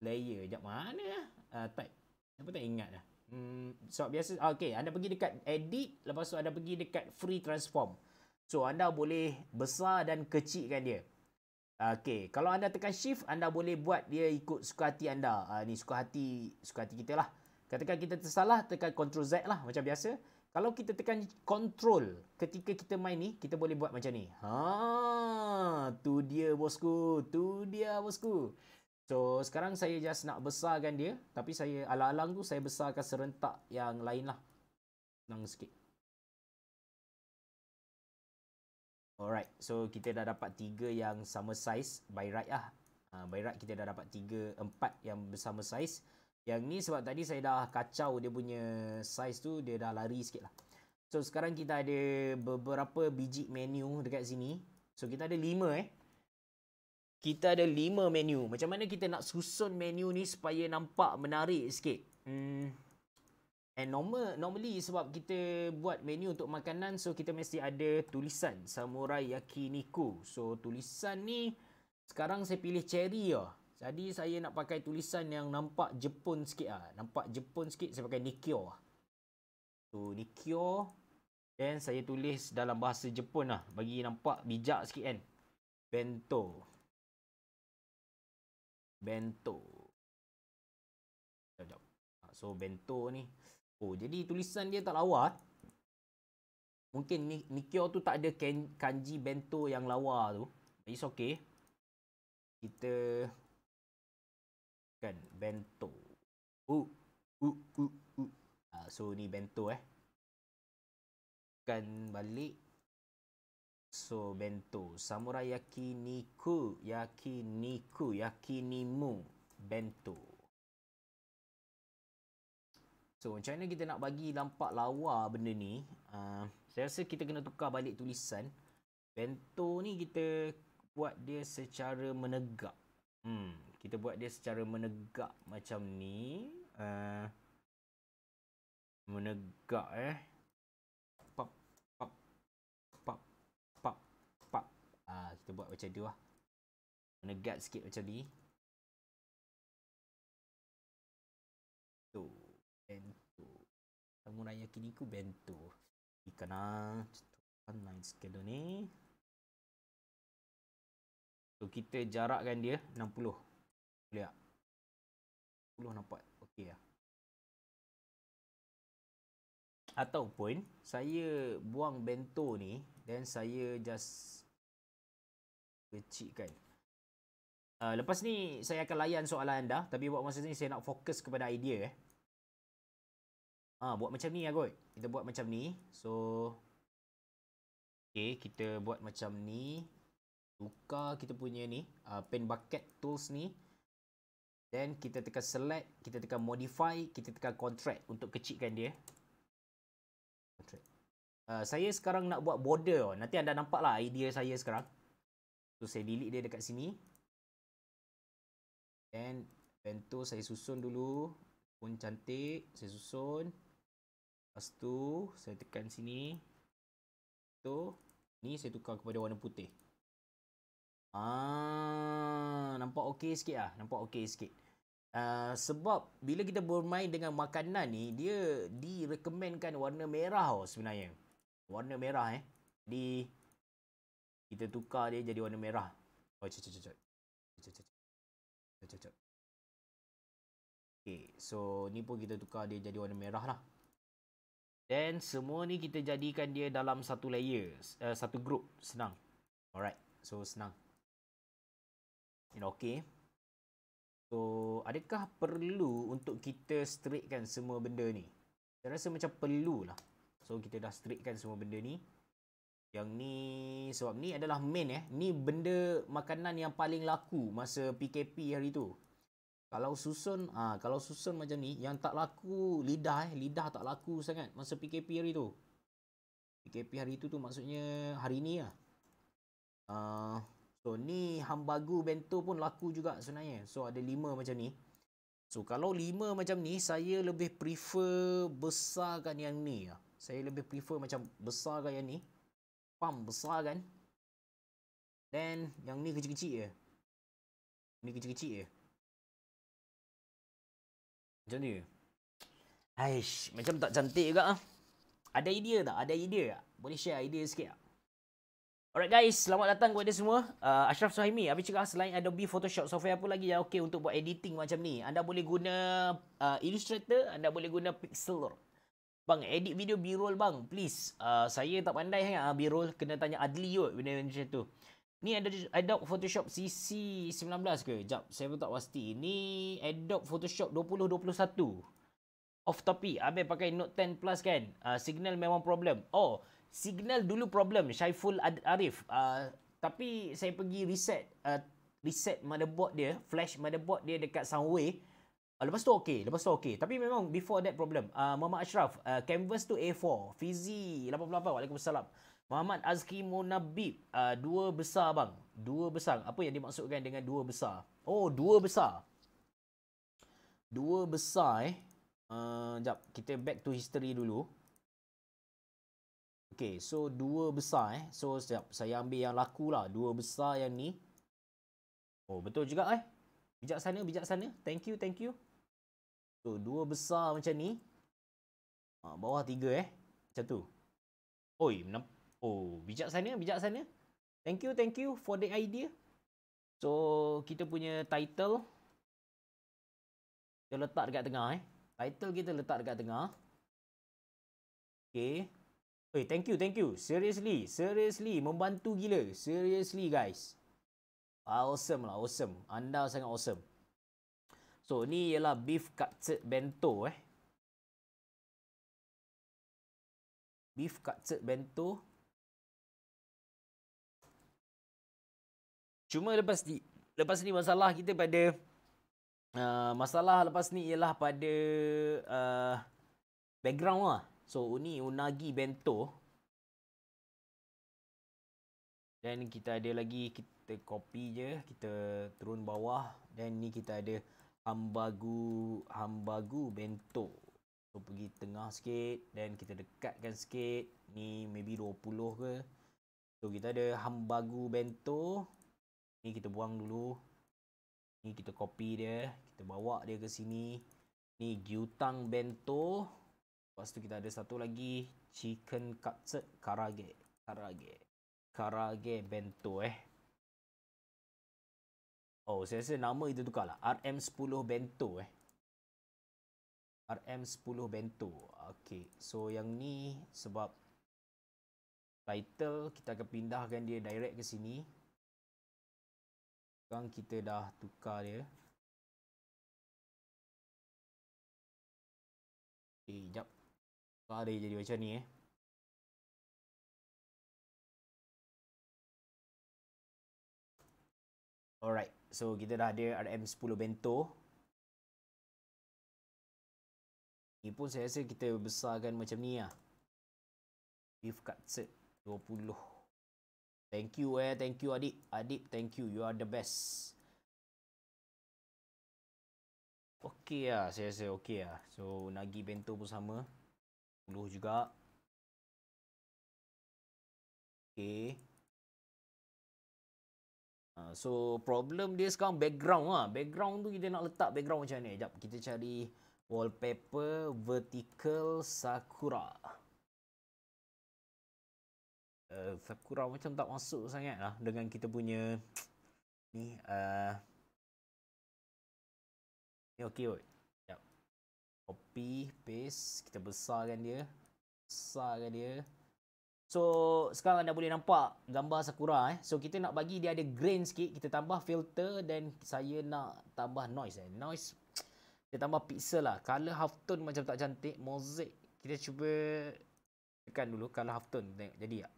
layer jap mana ah uh, type. Apa tak ingat dah. Hmm so biasa ah, okey anda pergi dekat edit lepas tu anda pergi dekat free transform. So anda boleh besar dan kecilkan dia. Ah, okey, kalau anda tekan shift anda boleh buat dia ikut suka hati anda. uh, ni suka hati suka hati kita lah. Katakan kita tersalah tekan control Z lah macam biasa kalau kita tekan control ketika kita main ni, kita boleh buat macam ni. Ha, tu dia bosku, tu dia bosku. So, sekarang saya just nak besarkan dia, tapi saya alang-alang tu saya besarkan serentak yang lain lah. Senang sikit. Alright, so kita dah dapat tiga yang sama size by right lah. Uh, by right kita dah dapat tiga, empat yang bersama size. Yang ni sebab tadi saya dah kacau dia punya size tu, dia dah lari sikit lah. So sekarang kita ada beberapa biji menu dekat sini. So kita ada lima eh. Kita ada lima menu. Macam mana kita nak susun menu ni supaya nampak menarik sikit. Hmm. And normal, normally sebab kita buat menu untuk makanan, so kita mesti ada tulisan. Samurai Yakiniku. So tulisan ni, sekarang saya pilih cherry lah. Jadi saya nak pakai tulisan yang nampak Jepun sikit ah. Nampak Jepun sikit saya pakai Nikkyo ah. Tu so, Nikkyo dan saya tulis dalam bahasa Jepun lah bagi nampak bijak sikit kan. Bento. Bento. Ah, so bento ni. Oh jadi tulisan dia tak lawa. Mungkin Nikkyo tu tak ada kan, kanji bento yang lawa tu. It's okay. Kita kan bento u u u u ah so ni bento eh kan balik so bento samurai yakiniku yakiniku yakinimu bento So macam mana kita nak bagi lampak lawa benda ni uh, Saya rasa kita kena tukar balik tulisan Bento ni kita buat dia secara menegak hmm kita buat dia secara menegak macam ni uh, menegak eh pop pop pop pop pop ah uh, kita buat macam tu lah menegak sikit macam ni tu bento kamu nak yakin aku bento ikan ah online scale ni So kita jarakkan dia 60 boleh tak? 10 nampak okey lah. Ataupun saya buang bento ni dan saya just kecikkan. Uh, ah, lepas ni saya akan layan soalan anda tapi buat masa ni saya nak fokus kepada idea eh. Ha, buat macam ni lah kot. Kita buat macam ni. So, okay, kita buat macam ni. Tukar kita punya ni. Uh, pen bucket tools ni. Then kita tekan select, kita tekan modify, kita tekan contract untuk kecikkan dia. Contract. Uh, saya sekarang nak buat border. Nanti anda nampak lah idea saya sekarang. So saya delete dia dekat sini. Then bento saya susun dulu. Pun cantik. Saya susun. Lepas tu saya tekan sini. Tu. Ni saya tukar kepada warna putih. Ah, nampak okey sikit ah. Nampak okey sikit. Uh, sebab bila kita bermain dengan makanan ni, dia direkomenkan warna merah oh sebenarnya. Warna merah eh. Di kita tukar dia jadi warna merah. Oh, cek, cek, cek. Cek, cek, Okay, so ni pun kita tukar dia jadi warna merah lah. Then, semua ni kita jadikan dia dalam satu layer. Uh, satu group. Senang. Alright. So, senang. And okay. So, adakah perlu untuk kita straightkan semua benda ni? Saya rasa macam perlulah. So, kita dah straightkan semua benda ni. Yang ni, sebab ni adalah main eh. Ni benda makanan yang paling laku masa PKP hari tu. Kalau susun, ha, kalau susun macam ni, yang tak laku lidah eh. Lidah tak laku sangat masa PKP hari tu. PKP hari tu tu maksudnya hari ni lah. Uh, So ni hambagu bento pun laku juga sebenarnya. So ada lima macam ni. So kalau lima macam ni, saya lebih prefer besarkan yang ni. Lah. Saya lebih prefer macam besarkan yang ni. Pam besar kan. Then yang ni kecil-kecil je. Ni kecil-kecil je. Macam ni. Aish, macam tak cantik juga ah. Ada idea tak? Ada idea tak? Boleh share idea sikit tak? Alright guys, selamat datang kepada semua. Uh, Ashraf Suhaimi, apa cakap selain Adobe Photoshop, software apa lagi yang okey untuk buat editing macam ni? Anda boleh guna uh, Illustrator, anda boleh guna Pixlr. Bang, edit video B-roll bang, please. Uh, saya tak pandai sangat uh, B-roll, kena tanya Adli kot benda macam tu. Ni ada Adobe Photoshop CC19 ke? Jap, saya pun tak pasti. Ni Adobe Photoshop 2021. Off topic, Abang pakai Note 10 Plus kan? Uh, signal memang problem. Oh, signal dulu problem Syaiful Arif uh, tapi saya pergi reset uh, reset motherboard dia flash motherboard dia dekat Soundway uh, lepas tu okey lepas tu okey tapi memang before that problem uh, Muhammad Ashraf uh, canvas tu A4 Fizi 88 Waalaikumsalam Muhammad Azki Munabib uh, dua besar bang dua besar apa yang dimaksudkan dengan dua besar oh dua besar dua besar eh uh, jap kita back to history dulu Okay, so dua besar eh. So, saya ambil yang laku lah. Dua besar yang ni. Oh, betul juga eh. Bijak sana, bijak sana. Thank you, thank you. So, dua besar macam ni. Ha, bawah tiga eh. Macam tu. Oi, oh, bijak sana, bijak sana. Thank you, thank you for the idea. So, kita punya title. Kita letak dekat tengah eh. Title kita letak dekat tengah. Okay. Eh, hey, thank you, thank you. Seriously, seriously. Membantu gila. Seriously, guys. Awesome lah, awesome. Anda sangat awesome. So, ni ialah beef cutlet bento eh. Beef cutlet bento. Cuma lepas ni, lepas ni masalah kita pada... Uh, masalah lepas ni ialah pada... Uh, background lah. So ini unagi bento. Dan kita ada lagi kita copy je, kita turun bawah dan ni kita ada hambagu hambagu bento. So pergi tengah sikit dan kita dekatkan sikit. Ni maybe 20 ke. So kita ada hambagu bento. Ni kita buang dulu. Ni kita copy dia, kita bawa dia ke sini. Ni gyutang bento. Lepas tu kita ada satu lagi chicken katsu karage. Karage. Karage bento eh. Oh, saya rasa nama itu tukarlah. RM10 bento eh. RM10 bento. Okay. So yang ni sebab title kita akan pindahkan dia direct ke sini. Sekarang kita dah tukar dia. Okay, jap. Soal dia jadi macam ni eh. Alright. So kita dah ada RM10 bento. Ni pun saya rasa kita besarkan macam ni lah. Beef cut set 20. Thank you eh. Thank you Adip. Adip thank you. You are the best. Okay lah. Saya rasa okay lah. So nagi bento pun sama. 10 juga. Okay. Ha, so problem dia sekarang background lah. Background tu kita nak letak background macam ni. Jap kita cari wallpaper vertical sakura. Uh, sakura macam tak masuk sangat lah dengan kita punya ni. Uh, ni okey kot copy paste kita besarkan dia besarkan dia so sekarang anda boleh nampak gambar sakura eh so kita nak bagi dia ada grain sikit kita tambah filter dan saya nak tambah noise eh noise kita tambah pixel lah color half tone macam tak cantik mosaic kita cuba tekan dulu color half tone tengok jadi tak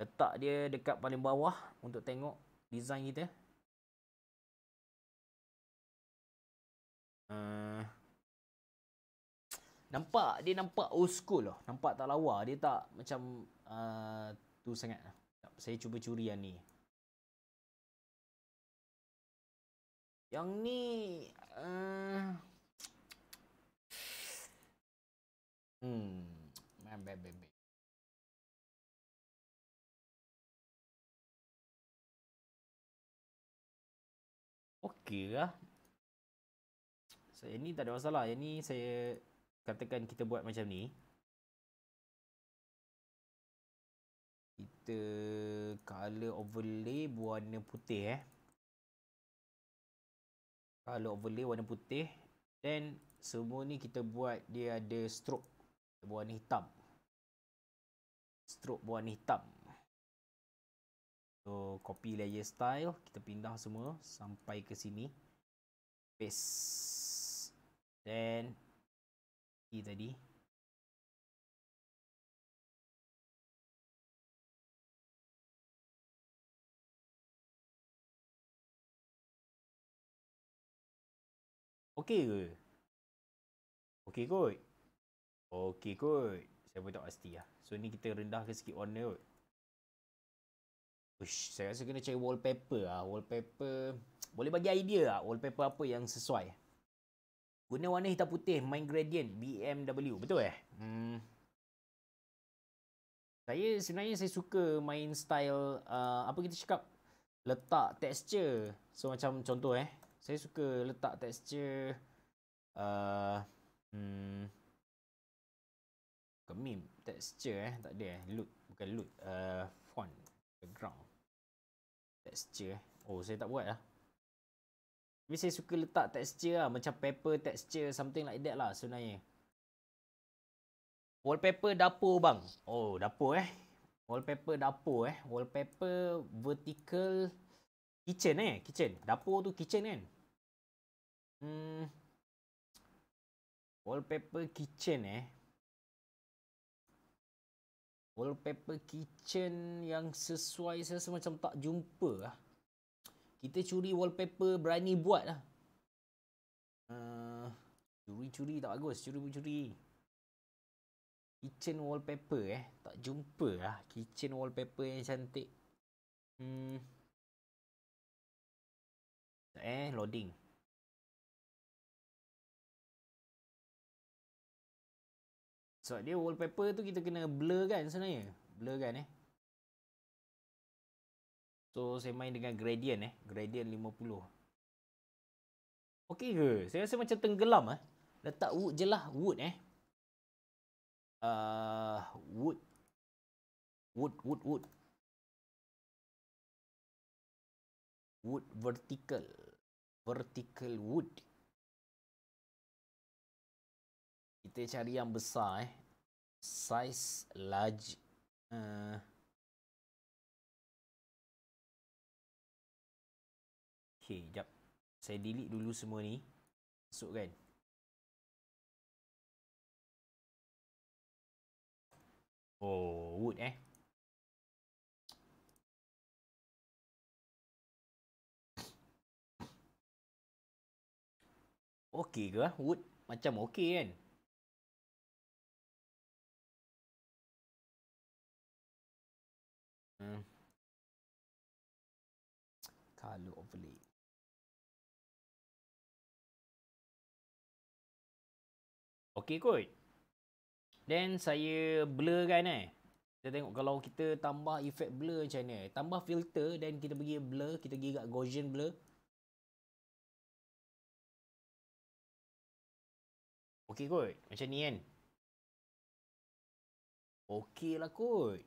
letak dia dekat paling bawah untuk tengok design kita uh, Nampak dia nampak old school lah. Nampak tak lawa. Dia tak macam uh, tu sangat. Saya cuba curi yang ni. Yang ni uh... hmm, mam bebe. Be. Okey lah. Saya so, ni tak ada masalah. Yang ni saya katakan kita buat macam ni kita color overlay warna putih eh color overlay warna putih then semua ni kita buat dia ada stroke warna hitam stroke warna hitam so copy layer style kita pindah semua sampai ke sini paste then E tadi. Okey ke? Okey kot. Okey kot. Saya pun tak pasti lah. So ni kita rendahkan sikit warna kot. Ush, saya rasa kena cari wallpaper lah. Wallpaper. Boleh bagi idea lah wallpaper apa yang sesuai. Guna warna hitam putih, main gradient, BMW. Betul eh? Hmm. Saya sebenarnya saya suka main style, uh, apa kita cakap? Letak texture. So macam contoh eh. Saya suka letak texture. Uh, hmm. Kemim. Texture eh. Tak ada eh. Loot. Bukan loot. Uh, font. Background. Texture eh. Oh saya tak buat lah. Tapi saya suka letak texture lah. Macam paper texture, something like that lah sebenarnya. Wallpaper dapur bang. Oh, dapur eh. Wallpaper dapur eh. Wallpaper vertical kitchen eh. Kitchen. Dapur tu kitchen kan. Hmm. Wallpaper kitchen eh. Wallpaper kitchen yang sesuai saya rasa macam tak jumpa lah. Kita curi wallpaper berani buat lah. Ah, curi-curi uh, tak bagus. Curi-curi. Kitchen wallpaper eh. Tak jumpa lah. Kitchen wallpaper yang cantik. Hmm. Eh, loading. So, dia wallpaper tu kita kena blur kan sebenarnya. Blur kan eh. So saya main dengan gradient eh, gradient 50. Okey ke? Saya rasa macam tenggelam eh. Letak wood je lah, wood eh. Uh, wood. Wood, wood, wood. Wood vertical. Vertical wood. Kita cari yang besar eh. Size large. Uh, Okay, jap. Saya delete dulu semua ni. Masuk kan. Oh, wood eh. Okay ke? Wood macam okay kan? Okey kot. Then saya blur kan eh. Kita tengok kalau kita tambah efek blur macam ni. Eh? Tambah filter dan kita pergi blur. Kita pergi kat Gaussian blur. Okey kot. Macam ni kan. Okey lah kot.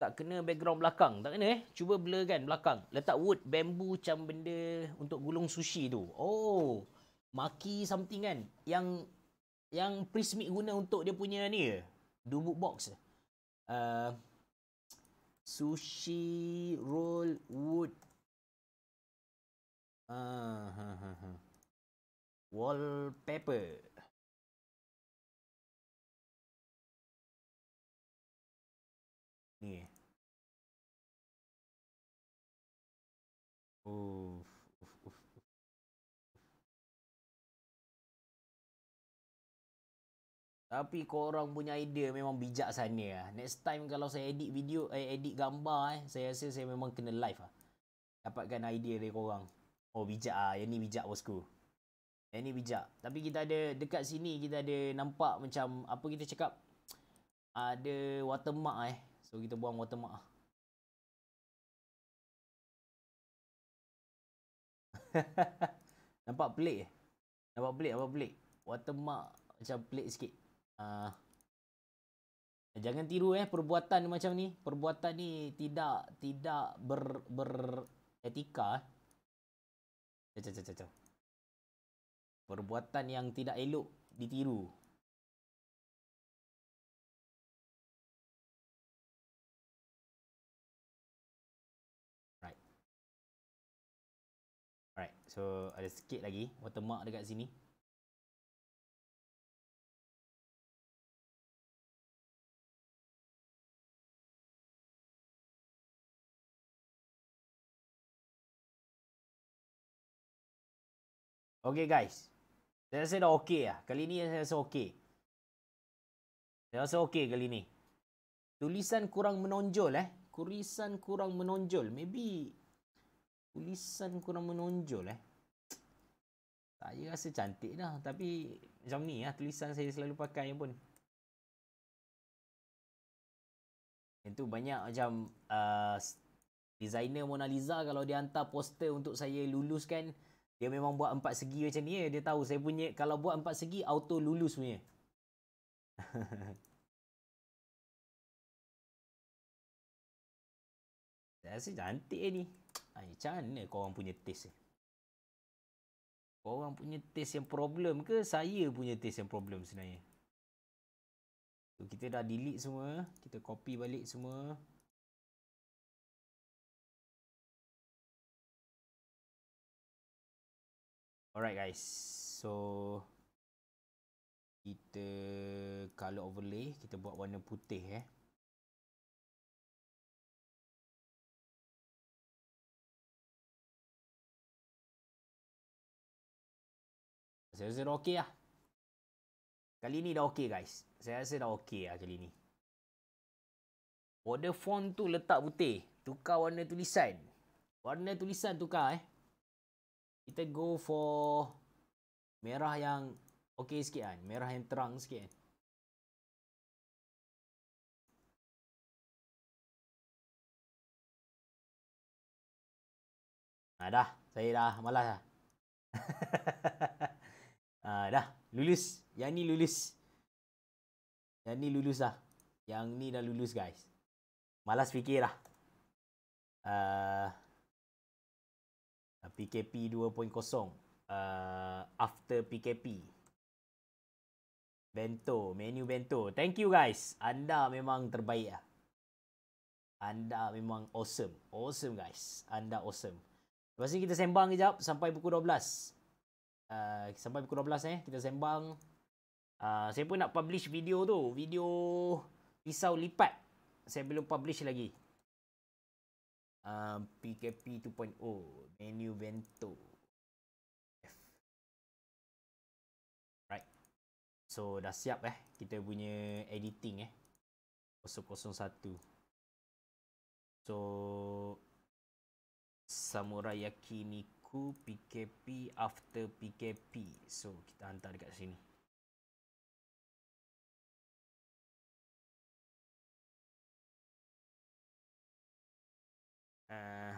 tak kena background belakang tak kena eh cuba blur kan belakang letak wood bambu macam benda untuk gulung sushi tu oh maki something kan yang yang prismik guna untuk dia punya ni ke dubuk box uh, sushi roll wood uh, wallpaper ni yeah. Uf, uf, uf. Tapi korang punya idea memang bijak sana lah. Next time kalau saya edit video, eh, edit gambar eh, saya rasa saya memang kena live lah. Dapatkan idea dari korang. Oh bijak ah, yang ni bijak bosku. Yang ni bijak. Tapi kita ada, dekat sini kita ada nampak macam, apa kita cakap? Ada watermark eh. So kita buang watermark lah. Nampak pelik eh? Nampak pelik, nampak pelik. Watermark macam pelik sikit. Uh, jangan tiru eh perbuatan macam ni. Perbuatan ni tidak tidak ber ber etika. Cacau, eh. cacau, cacau. Perbuatan yang tidak elok ditiru. So ada sikit lagi watermark dekat sini. Okay guys. Saya rasa dah okay lah. Kali ni saya rasa okay. Saya rasa okay kali ni. Tulisan kurang menonjol eh. Kurisan kurang menonjol. Maybe Tulisan kurang menonjol eh. Saya rasa cantik dah. Tapi macam ni lah. Tulisan saya selalu pakai pun. Yang tu banyak macam uh, designer Mona Lisa kalau dia hantar poster untuk saya luluskan. Dia memang buat empat segi macam ni. Eh. Dia tahu saya punya kalau buat empat segi auto lulus punya. saya rasa cantik eh, ni. Ha, ah, macam mana korang punya taste ni? Korang punya taste yang problem ke saya punya taste yang problem sebenarnya? So, kita dah delete semua. Kita copy balik semua. Alright guys. So kita kalau overlay kita buat warna putih eh. Saya rasa dah okey lah. Kali ni dah okey guys. Saya rasa dah okey lah kali ni. Order font tu letak putih. Tukar warna tulisan. Warna tulisan tukar eh. Kita go for merah yang okey sikit kan. Merah yang terang sikit kan. Nah, ha, dah. Saya dah malas dah. Uh, dah. Lulus. Yang ni lulus. Yang ni lulus lah. Yang ni dah lulus guys. Malas fikir lah. Uh, PKP 2.0. Uh, after PKP. Bento. Menu bento. Thank you guys. Anda memang terbaik lah. Anda memang awesome. Awesome guys. Anda awesome. Lepas ni kita sembang kejap sampai pukul 12 uh, sampai pukul 12 eh kita sembang uh, saya pun nak publish video tu video pisau lipat saya belum publish lagi uh, PKP 2.0 menu vento So dah siap eh kita punya editing eh 001 So Samurai Yakiniku aku PKP after PKP. So kita hantar dekat sini. Uh.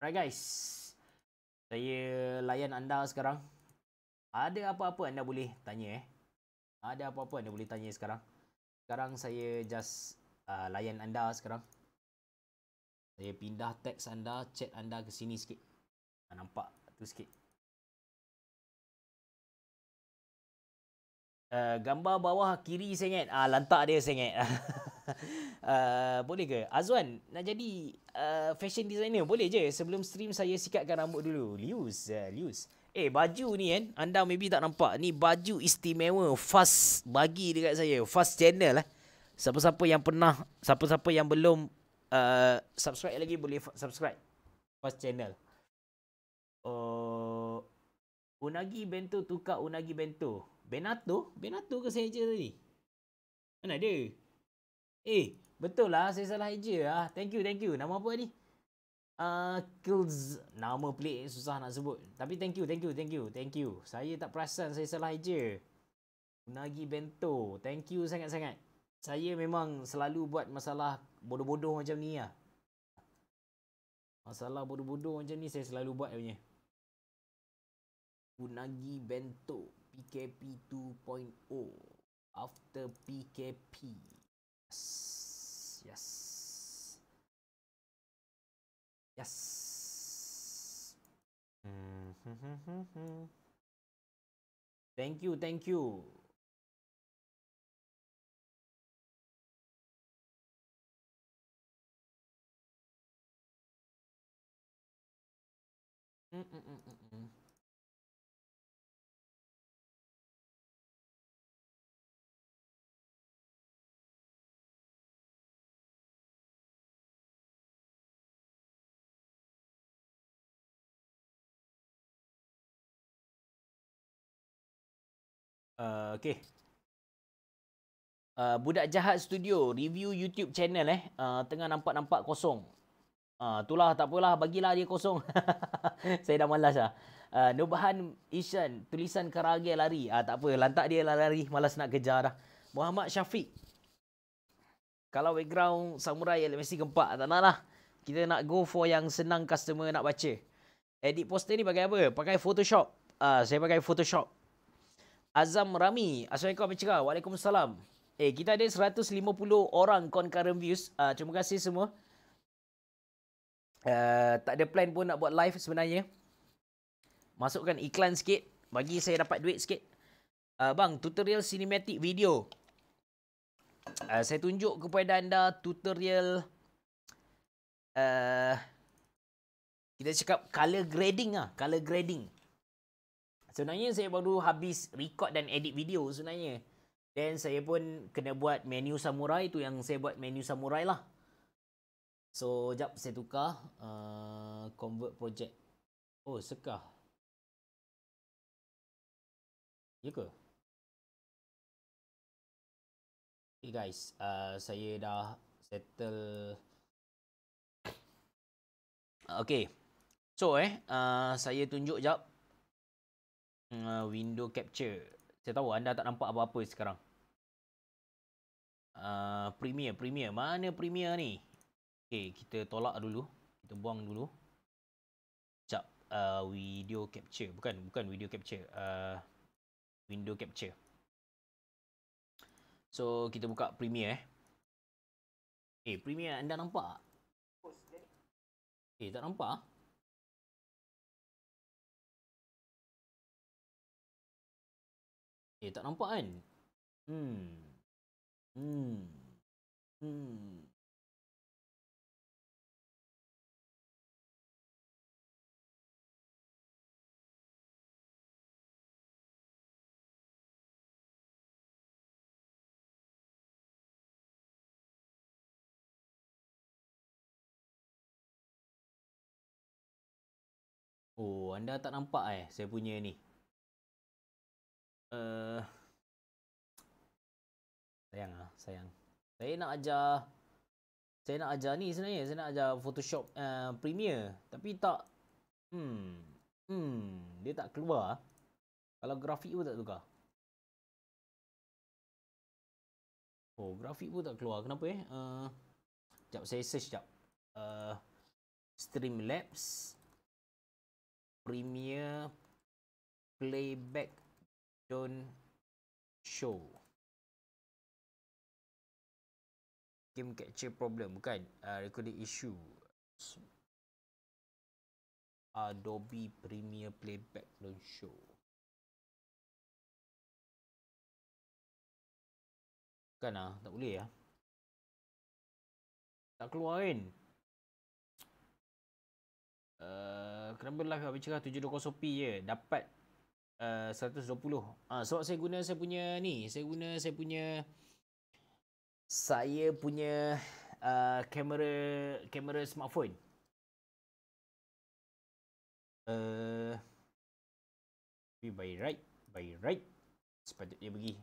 Alright guys. Saya layan anda sekarang. Ada apa-apa anda boleh tanya eh. Ada apa-apa anda boleh tanya sekarang sekarang saya just uh, layan anda sekarang saya pindah teks anda chat anda ke sini sikit ah, nampak tu sikit uh, gambar bawah kiri sengit ah uh, lantak dia sengit uh, boleh ke Azwan nak jadi uh, fashion designer boleh je sebelum stream saya sikatkan rambut dulu lius uh, lius Eh baju ni kan Anda maybe tak nampak Ni baju istimewa Fast bagi dekat saya Fast channel lah eh. Siapa-siapa yang pernah Siapa-siapa yang belum uh, Subscribe lagi Boleh subscribe Fast channel uh, Unagi bento Tukar unagi bento Benato? Benato ke saya je tadi? Mana dia? Eh, betul lah. Saya salah je lah. Thank you, thank you. Nama apa ni? Kills Nama pelik susah nak sebut Tapi thank you, thank you, thank you thank you. Saya tak perasan saya salah je Unagi Bento Thank you sangat-sangat Saya memang selalu buat masalah bodoh-bodoh macam ni lah Masalah bodoh-bodoh macam ni saya selalu buat punya Unagi Bento PKP 2.0 After PKP Yes Yes Yes. Mm-hmm. thank you, thank you. Mm -mm -mm Uh, okay. Uh, Budak Jahat Studio review YouTube channel eh. Uh, tengah nampak-nampak kosong. Ah, uh, itulah tak apalah bagilah dia kosong. Saya dah malas lah. Uh, Nubahan Ishan tulisan Karage lari. uh, tak apa lantak dia lah lari malas nak kejar dah. Muhammad Syafiq. Kalau background samurai yang mesti gempak tak nak lah. Kita nak go for yang senang customer nak baca. Edit poster ni pakai apa? Pakai Photoshop. uh, saya pakai Photoshop. Azam Rami. Assalamualaikum Abang Cerah. Waalaikumsalam. Eh, kita ada 150 orang concurrent views. Uh, terima kasih semua. Uh, tak ada plan pun nak buat live sebenarnya. Masukkan iklan sikit. Bagi saya dapat duit sikit. Uh, bang, tutorial cinematic video. Uh, saya tunjuk kepada anda tutorial... Uh, kita cakap color grading ah, Color grading. Sebenarnya saya baru habis record dan edit video sebenarnya. Dan saya pun kena buat menu samurai tu yang saya buat menu samurai lah. So, jap saya tukar uh, convert project. Oh, sekah. Ya ke? Okay guys, uh, saya dah settle. Okay. So eh, uh, saya tunjuk jap. Hmm, uh, window capture. Saya tahu anda tak nampak apa-apa sekarang. Uh, premier, premier. Mana premier ni? Okay, kita tolak dulu. Kita buang dulu. Sekejap. Uh, video capture. Bukan, bukan video capture. Uh, window capture. So, kita buka premier eh. Eh, premier anda nampak? Eh. eh, tak nampak? Eh, tak nampak kan? Hmm. Hmm. Hmm. Oh, anda tak nampak eh saya punya ni. Eh, sayang lah sayang saya nak ajar saya nak ajar ni sebenarnya saya nak ajar Photoshop uh, Premiere tapi tak hmm hmm dia tak keluar kalau grafik pun tak tukar oh grafik pun tak keluar kenapa eh uh, eh, jap saya search jap uh, Streamlabs Premiere Playback don't show game capture problem bukan uh, ah, recording issue Adobe Premiere Playback don't show bukan lah tak boleh lah tak keluar kan Uh, kenapa lah kau bicara 720p je dapat Eh, uh, 120. Ah, sebab saya guna saya punya ni, saya guna saya punya saya punya uh, kamera kamera smartphone. Uh, by right, by right. Sepatutnya pergi.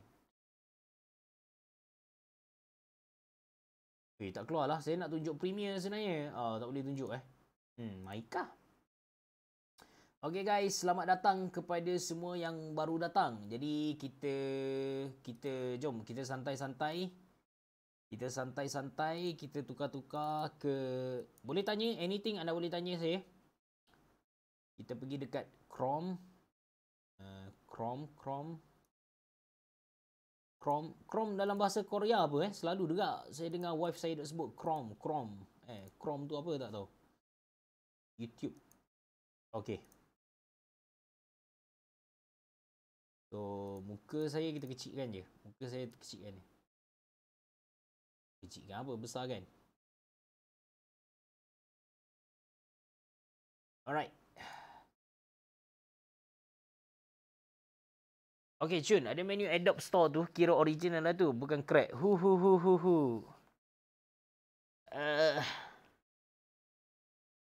Eh, tak keluar lah. Saya nak tunjuk premier sebenarnya. Oh, tak boleh tunjuk eh. Hmm, Maika. Okay guys, selamat datang kepada semua yang baru datang. Jadi kita kita jom kita santai-santai. Kita santai-santai, kita tukar-tukar ke boleh tanya anything anda boleh tanya saya. Kita pergi dekat Chrome. Uh, Chrome, Chrome. Chrome, Chrome dalam bahasa Korea apa eh? Selalu juga saya dengar wife saya dok sebut Chrome, Chrome. Eh, Chrome tu apa tak tahu. YouTube. Okay. So muka saya kita kecilkan je. Muka saya kecilkan je. Kecilkan apa? Besar kan? Alright. Okay, Chun. Ada menu Adobe Store tu. Kira original lah tu. Bukan crack. Hu hu hu hu hu. Uh,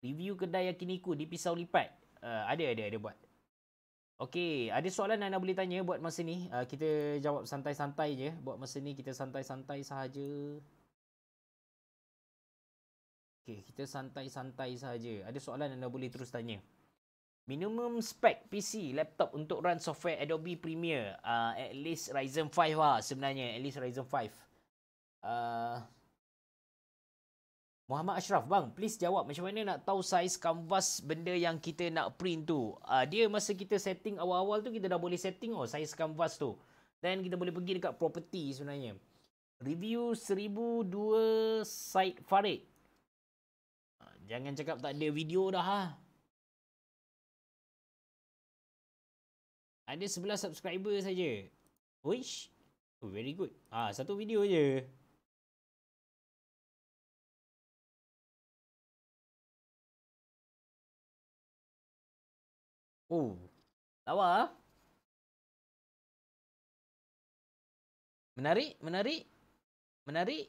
review kedai yakiniku di Pisau Lipat. Uh, ada, ada, ada buat. Okey, ada soalan yang anda boleh tanya buat masa ni. Uh, kita jawab santai-santai je. Buat masa ni kita santai-santai sahaja. Okey, kita santai-santai sahaja. Ada soalan yang anda boleh terus tanya. Minimum spec PC laptop untuk run software Adobe Premiere. Uh, at least Ryzen 5 lah sebenarnya. At least Ryzen 5. Uh, ah, Muhammad Ashraf, bang, please jawab macam mana nak tahu saiz kanvas benda yang kita nak print tu. Uh, dia masa kita setting awal-awal tu, kita dah boleh setting oh saiz kanvas tu. Then kita boleh pergi dekat property sebenarnya. Review 1002 site Farid. Uh, jangan cakap tak ada video dah ha. Ada 11 subscriber saja. Wish. Oh, very good. Ah, uh, satu video je. Oh. Lawa. Menarik, menarik. Menarik.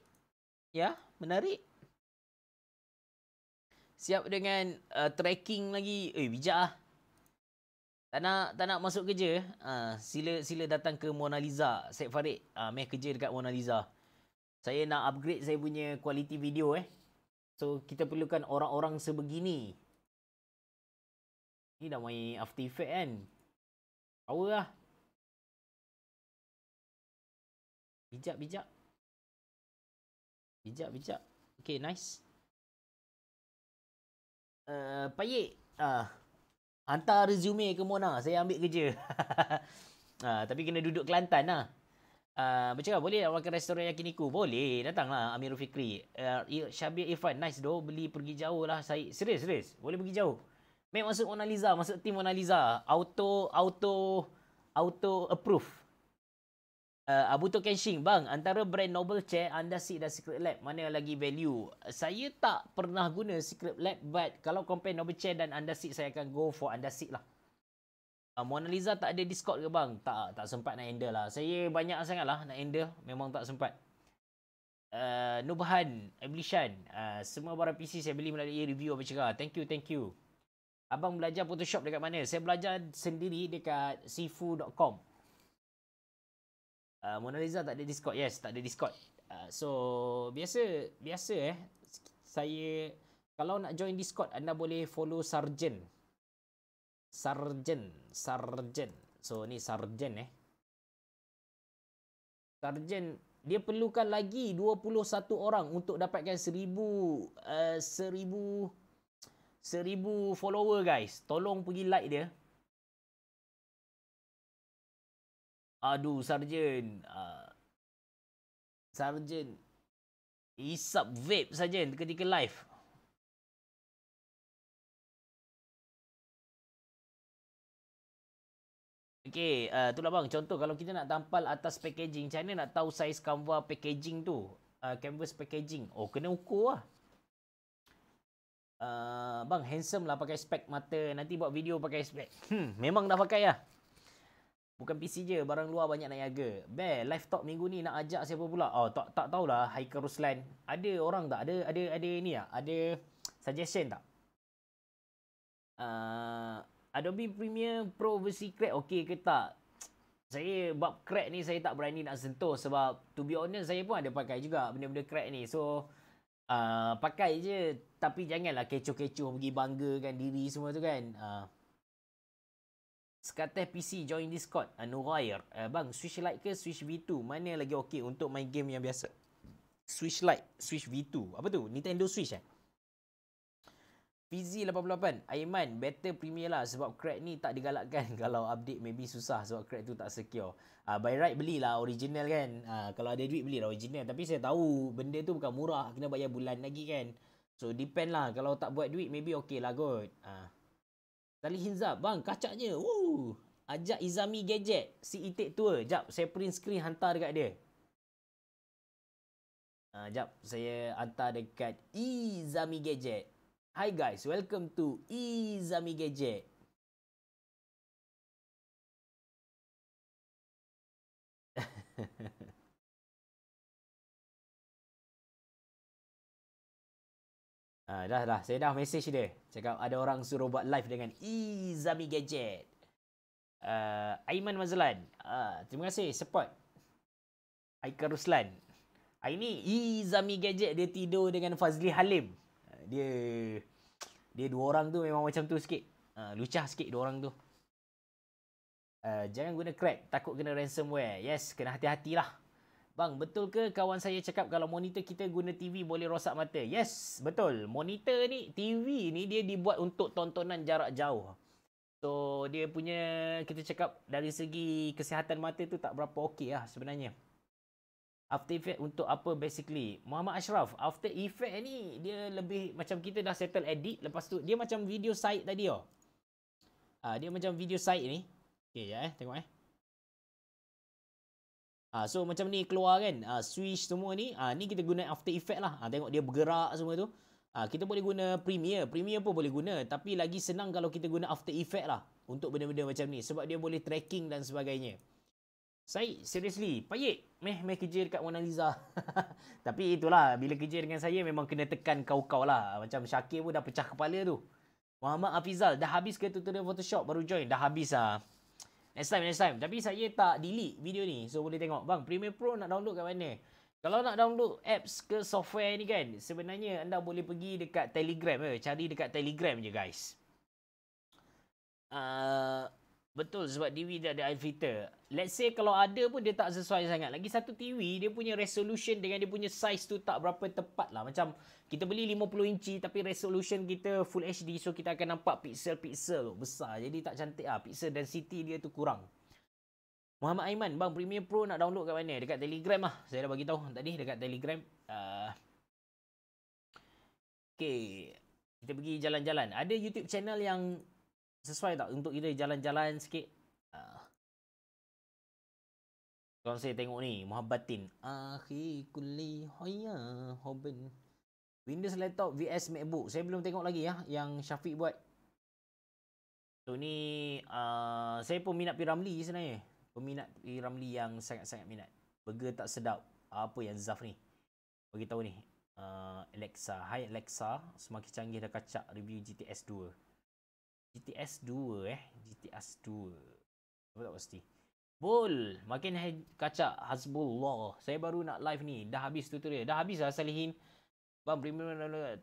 Ya, menarik. Siap dengan uh, tracking lagi. Eh, bijak lah. Tak nak, tak nak masuk kerja. Uh, sila sila datang ke Mona Lisa. Set Farid. Uh, meh kerja dekat Mona Lisa. Saya nak upgrade saya punya kualiti video eh. So, kita perlukan orang-orang sebegini. Ni dah main after effect kan. Power lah. Bijak, bijak. Bijak, bijak. Okay, nice. Uh, payik. Uh, ah. hantar resume ke Mona. Saya ambil kerja. uh, tapi kena duduk Kelantan lah. Ah, macam uh, mana? Boleh awalkan restoran Yakiniku? Boleh. Datanglah Amirul Fikri. Uh, Syabir Irfan. Nice though. Beli pergi jauh lah. Saya... Serius, serius. Boleh pergi jauh. Mac masuk Mona Lisa, masuk team Mona Lisa. Auto, auto, auto approve. Uh, Abuto Kenshin, bang, antara brand Noble Chair, anda Seat dah Secret Lab, mana lagi value? Saya tak pernah guna Secret Lab, but kalau compare Noble Chair dan anda Seat, saya akan go for anda Seat lah. Uh, Mona Lisa tak ada Discord ke bang? Tak, tak sempat nak handle lah. Saya banyak sangat lah nak handle, memang tak sempat. Uh, Nubahan, Ablishan, uh, semua barang PC saya beli melalui review apa cakap. Thank you, thank you. Abang belajar Photoshop dekat mana? Saya belajar sendiri dekat sifu.com. Uh, ah, Mona Lisa tak ada Discord. Yes, tak ada Discord. Uh, so, biasa biasa eh. Saya, kalau nak join Discord, anda boleh follow Sarjan. Sarjan. Sarjan. So, ni Sarjan eh. Sarjan, dia perlukan lagi 21 orang untuk dapatkan 1,000... Uh, 1,000 seribu follower guys. Tolong pergi like dia. Aduh, Sarjan. Uh, Sarjan. Isap vape, Sarjan, ketika live. Okay, uh, ah, tu lah bang. Contoh, kalau kita nak tampal atas packaging, macam nak tahu saiz Canva packaging tu? Uh, canvas packaging. Oh, kena ukur lah uh, bang handsome lah pakai spek mata nanti buat video pakai spek hmm, memang dah pakai lah bukan PC je barang luar banyak nak jaga be live talk minggu ni nak ajak siapa pula oh tak tak tahulah Haikal Ruslan ada orang tak ada ada ada ni ah ada suggestion tak uh, Adobe Premiere Pro versi Secret okey ke tak saya bab crack ni saya tak berani nak sentuh sebab to be honest saya pun ada pakai juga benda-benda crack ni so Ah, pakai je tapi janganlah kecoh-kecoh pergi kan diri semua tu kan. Uh, Sekatah PC join Discord uh, Nurair uh, Bang Switch Lite ke Switch V2 Mana lagi okey untuk main game yang biasa Switch Lite Switch V2 Apa tu Nintendo Switch eh Fizi 88 Aiman Better premier lah Sebab crack ni tak digalakkan Kalau update maybe susah Sebab crack tu tak secure uh, By right belilah original kan uh, Kalau ada duit belilah original Tapi saya tahu Benda tu bukan murah Kena bayar bulan lagi kan So depend lah Kalau tak buat duit Maybe okay lah kot uh. Salih Hinzab Bang kacaknya Woo. Ajak Izami Gadget Si Itik tua Jap saya print screen Hantar dekat dia Uh, jap, saya hantar dekat Izami Gadget. Hi guys, welcome to Izami Gadget. ah, dah dah, saya dah message dia. Cakap ada orang suruh buat live dengan Izami Gadget. Uh, Aiman Mazlan. Uh, terima kasih support. Aikaruslan, Ruslan. Hari ah, ni Izami Gadget dia tidur dengan Fazli Halim dia dia dua orang tu memang macam tu sikit. Ha, lucah sikit dua orang tu. Uh, jangan guna crack. Takut kena ransomware. Yes, kena hati-hatilah. Bang, betul ke kawan saya cakap kalau monitor kita guna TV boleh rosak mata? Yes, betul. Monitor ni, TV ni dia dibuat untuk tontonan jarak jauh. So, dia punya, kita cakap dari segi kesihatan mata tu tak berapa okey lah sebenarnya after effect untuk apa basically Muhammad Ashraf after effect ni dia lebih macam kita dah settle edit lepas tu dia macam video site tadi oh ah uh, dia macam video site ni okey ya eh tengok eh ah uh, so macam ni keluar kan ah uh, switch semua ni ah uh, ni kita guna after effect lah ah uh, tengok dia bergerak semua tu ah uh, kita boleh guna premiere premiere pun boleh guna tapi lagi senang kalau kita guna after effect lah untuk benda-benda macam ni sebab dia boleh tracking dan sebagainya saya seriously, payik. Meh, meh kerja dekat Mona Lisa. Tapi itulah, bila kerja dengan saya memang kena tekan kau-kau lah. Macam Syakir pun dah pecah kepala tu. Muhammad Afizal, dah habis ke tutorial Photoshop baru join? Dah habis lah. Next time, next time. Tapi saya tak delete video ni. So, boleh tengok. Bang, Premiere Pro nak download kat mana? Kalau nak download apps ke software ni kan, sebenarnya anda boleh pergi dekat Telegram. Eh. Cari dekat Telegram je, guys. Uh, Betul sebab TV dia ada filter. Let's say kalau ada pun dia tak sesuai sangat. Lagi satu TV dia punya resolution dengan dia punya size tu tak berapa tepat lah. Macam kita beli 50 inci tapi resolution kita full HD so kita akan nampak pixel-pixel tu besar. Jadi tak cantik lah. Pixel density dia tu kurang. Muhammad Aiman, bang Premiere Pro nak download kat mana? Dekat Telegram lah. Saya dah bagi tahu tadi dekat Telegram. Uh, ah. okay. Kita pergi jalan-jalan. Ada YouTube channel yang sesuai tak untuk kita jalan-jalan sikit uh. Ah. kalau saya tengok ni muhabbatin akhi kulli hayya hobin Windows laptop vs MacBook saya belum tengok lagi ya yang Syafiq buat so ni uh, saya pun minat Piramli sebenarnya peminat Piramli yang sangat-sangat minat burger tak sedap apa yang Zaf ni bagi tahu ni uh, Alexa hai Alexa semakin canggih dah kacak review GTS 2 GTS 2 eh GTS 2 Apa tak pasti Bull Makin he- kacak Hasbullah Saya baru nak live ni Dah habis tutorial Dah habis lah Salihin Bang Premium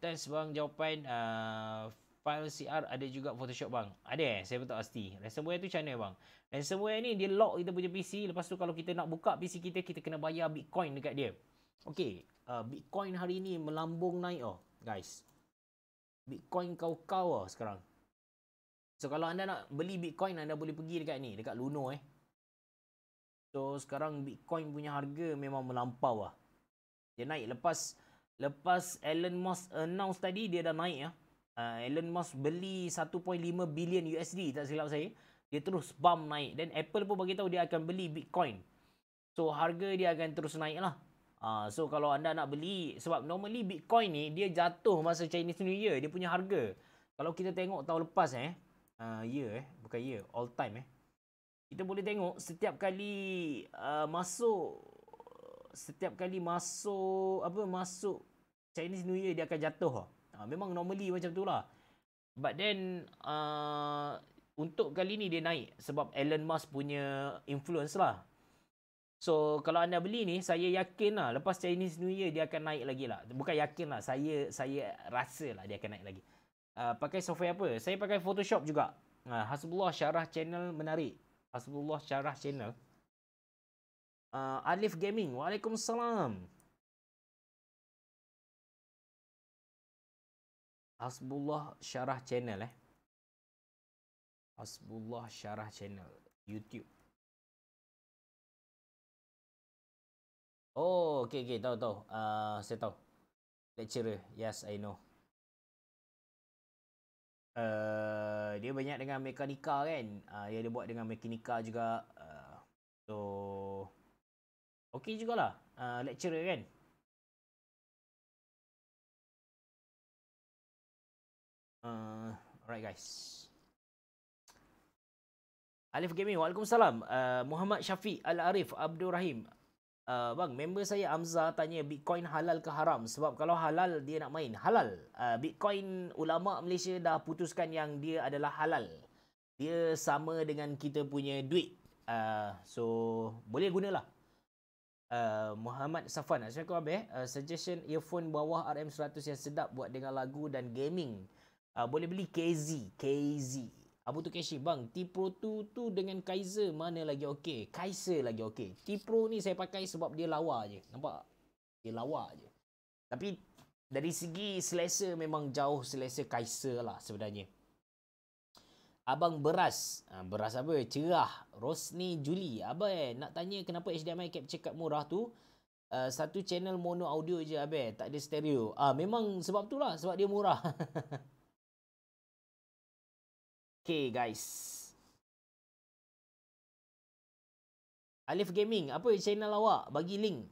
Test bang Jawapan uh, File CR Ada juga Photoshop bang Ada eh Saya pun tak pasti Ransomware tu macam mana bang Ransomware ni Dia lock kita punya PC Lepas tu kalau kita nak buka PC kita Kita kena bayar Bitcoin dekat dia Okay uh, ah, Bitcoin hari ni Melambung naik oh Guys Bitcoin kau-kau oh, sekarang So kalau anda nak beli Bitcoin anda boleh pergi dekat ni dekat Luno eh. So sekarang Bitcoin punya harga memang melampau lah. Dia naik lepas lepas Elon Musk announce tadi dia dah naik ya. Uh, Elon Musk beli 1.5 bilion USD tak silap saya. Dia terus bump naik dan Apple pun bagi tahu dia akan beli Bitcoin. So harga dia akan terus naik lah. Uh, so kalau anda nak beli sebab normally Bitcoin ni dia jatuh masa Chinese New Year dia punya harga. Kalau kita tengok tahun lepas eh, Ah, year eh bukan year all time eh kita boleh tengok setiap kali uh, masuk setiap kali masuk apa masuk Chinese New Year dia akan jatuh uh, memang normally macam tu lah but then uh, untuk kali ni dia naik sebab Elon Musk punya influence lah So kalau anda beli ni saya yakin lah lepas Chinese New Year dia akan naik lagi lah. Bukan yakin lah saya saya rasa lah dia akan naik lagi. Ah, pakai software apa? Saya pakai Photoshop juga. Ha, uh, Hasbullah Syarah Channel menarik. Hasbullah Syarah Channel. Uh, Alif Gaming. Waalaikumsalam. Hasbullah Syarah Channel eh. Hasbullah Syarah Channel. YouTube. Oh, okay, okay. Tahu, tahu. Uh, saya tahu. Lecturer. Yes, I know uh, dia banyak dengan mekanika kan uh, yang dia buat dengan mekanika juga uh, so okey jugalah uh, lecturer kan Uh, alright guys Alif Gaming Waalaikumsalam uh, Muhammad Syafiq Al-Arif Abdul Rahim uh, bang member saya Amza tanya Bitcoin halal ke haram sebab kalau halal dia nak main halal uh, Bitcoin ulama Malaysia dah putuskan yang dia adalah halal dia sama dengan kita punya duit uh, so boleh gunalah Uh, Muhammad Safan Assalamualaikum Abi uh, eh, Suggestion earphone bawah RM100 yang sedap Buat dengan lagu dan gaming uh, Boleh beli KZ KZ Abu tu Tukeshi, bang, T-Pro 2 tu dengan Kaiser mana lagi okey? Kaiser lagi okey. T-Pro ni saya pakai sebab dia lawa je. Nampak? Dia lawa je. Tapi dari segi selesa memang jauh selesa Kaiser lah sebenarnya. Abang beras. Ha, beras apa? Cerah. Rosni Juli. Abang eh, nak tanya kenapa HDMI capture card murah tu? Uh, satu channel mono audio je abe tak ada stereo ah uh, memang sebab tu lah sebab dia murah Okay guys. Alif Gaming, apa channel awak? Bagi link.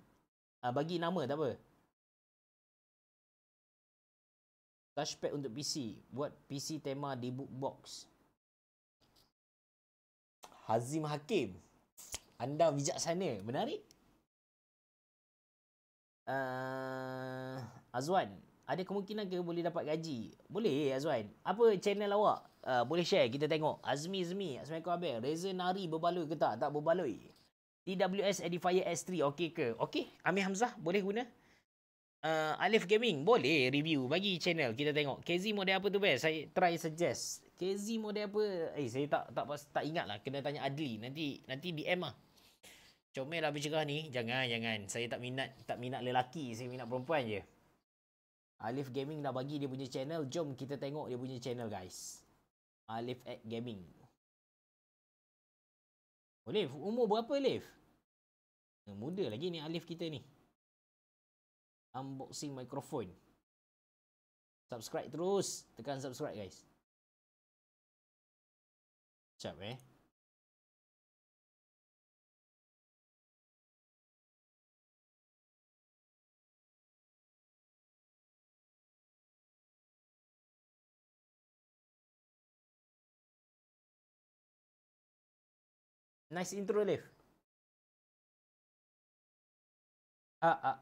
Ah, bagi nama tak apa. Touchpad untuk PC. Buat PC tema Book box. Hazim Hakim. Anda bijak sana, Menarik. Uh, Azwan, ada kemungkinan ke boleh dapat gaji? Boleh Azwan. Apa channel awak? Uh, boleh share kita tengok. Azmi Azmi. Assalamualaikum Abel. Reza Nari berbaloi ke tak? Tak berbaloi. TWS Edifier S3 okey ke? Okey. Amir Hamzah boleh guna? Uh, Alif Gaming boleh review bagi channel kita tengok. KZ model apa tu best? Saya try suggest. KZ model apa? Eh saya tak tak tak ingat lah. Kena tanya Adli. Nanti nanti DM ah. Comel lah bercerah ni. Jangan, jangan. Saya tak minat tak minat lelaki. Saya minat perempuan je. Alif Gaming dah bagi dia punya channel. Jom kita tengok dia punya channel guys. Alif at Gaming. Alif, oh, umur berapa Alif? Muda lagi ni Alif kita ni. Unboxing microphone. Subscribe terus. Tekan subscribe guys. Sekejap eh. Nice intro, Alif. Ah, ah.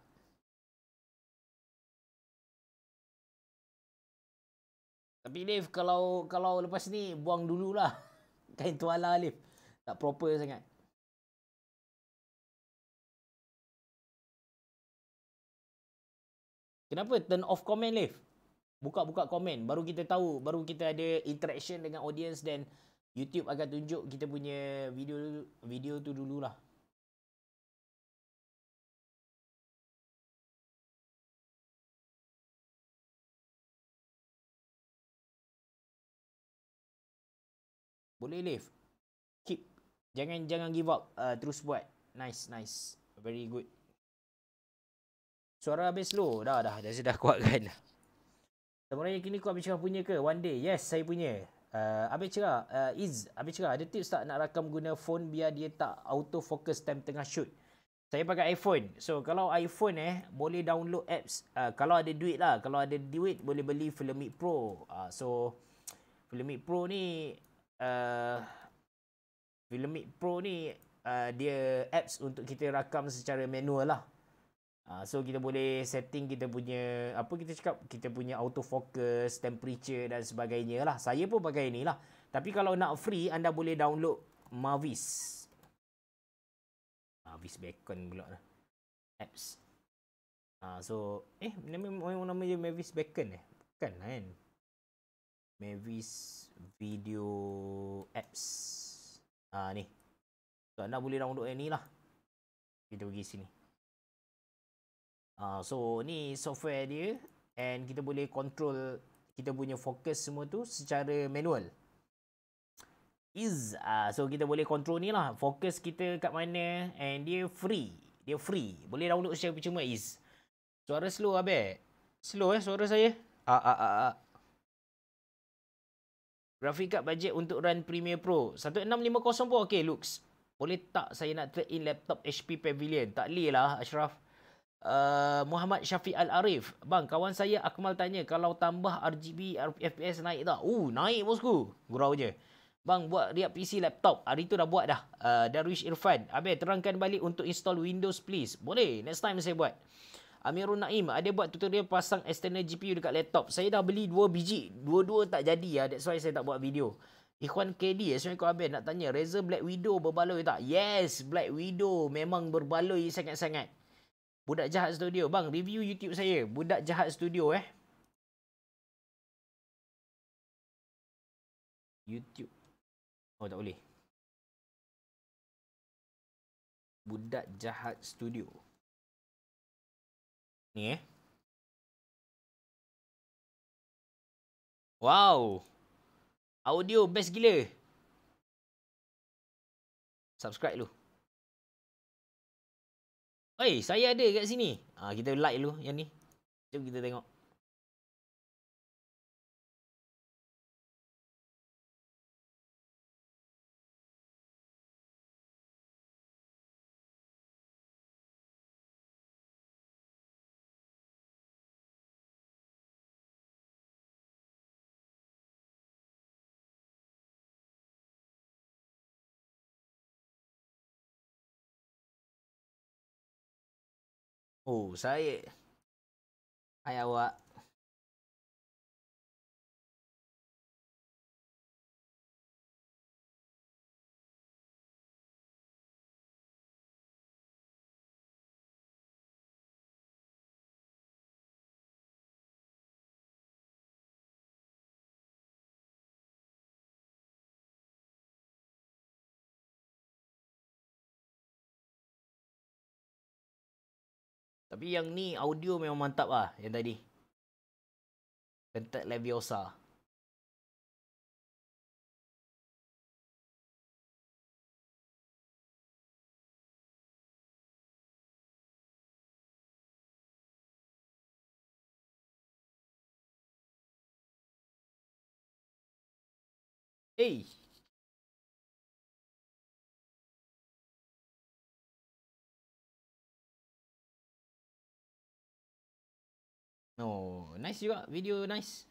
Tapi Alif, kalau kalau lepas ni, buang dululah. Kain tuala, Alif. Tak proper sangat. Kenapa turn off comment, Alif? Buka-buka komen. Baru kita tahu. Baru kita ada interaction dengan audience dan... YouTube akan tunjuk kita punya video video tu dululah. Boleh leave, Keep. Jangan jangan give up. Uh, terus buat. Nice, nice. Very good. Suara habis slow. Dah, dah. Dah, dah kuatkan. Semuanya kini kuat bincang punya ke? One day. Yes, saya punya. Uh, Abik uh, Iz, Abik cerah, ada tips tak nak rakam guna phone biar dia tak auto focus time tengah shoot? Saya pakai iPhone. So, kalau iPhone eh, boleh download apps. Uh, kalau ada duit lah. Kalau ada duit, boleh beli Filmic Pro. Uh, so, Filmic Pro ni... Uh, Filmic Pro ni, uh, dia apps untuk kita rakam secara manual lah. Uh, so kita boleh setting kita punya apa kita cakap kita punya autofocus, temperature dan sebagainya lah. Saya pun pakai lah. Tapi kalau nak free anda boleh download Mavis. Mavis Beacon pula lah. Apps. Uh, so eh nama orang nama je Mavis Beacon eh. Bukan lah kan. Mavis Video Apps. Ah uh, ni. So anda boleh download yang ni lah. Kita pergi sini. Uh, so ni software dia and kita boleh control kita punya fokus semua tu secara manual. Is uh, so kita boleh control ni lah fokus kita kat mana and dia free. Dia free. Boleh download secara percuma is. Suara slow abe. Slow eh suara saya. Ah uh, ah uh, ah uh, ah. Uh. Grafik card budget untuk run Premiere Pro 1650 pun okey looks. Boleh tak saya nak trade in laptop HP Pavilion? Tak leh lah Ashraf. Uh, Muhammad Syafiq Al-Arif Bang, kawan saya Akmal tanya Kalau tambah RGB FPS naik tak? Uh, naik bosku Gurau je Bang, buat riak PC laptop Hari tu dah buat dah uh, Darwish Irfan Abang, terangkan balik untuk install Windows please Boleh, next time saya buat Amirul Naim Ada buat tutorial pasang external GPU dekat laptop Saya dah beli dua biji dua-dua tak jadi ya. That's why saya tak buat video Ikhwan KD Assalamualaikum Abang Nak tanya Razer Black Widow berbaloi tak? Yes, Black Widow Memang berbaloi sangat-sangat Budak Jahat Studio. Bang, review YouTube saya. Budak Jahat Studio eh. YouTube. Oh, tak boleh. Budak Jahat Studio. Ni eh. Wow. Audio best gila. Subscribe dulu. Oi, saya ada kat sini. Ah, kita like dulu yang ni. Jom kita tengok. Oh, saya. Hai awak. Tapi yang ni audio memang mantap lah yang tadi. Kentat Leviosa. Hey. Oh, nice juga video nice.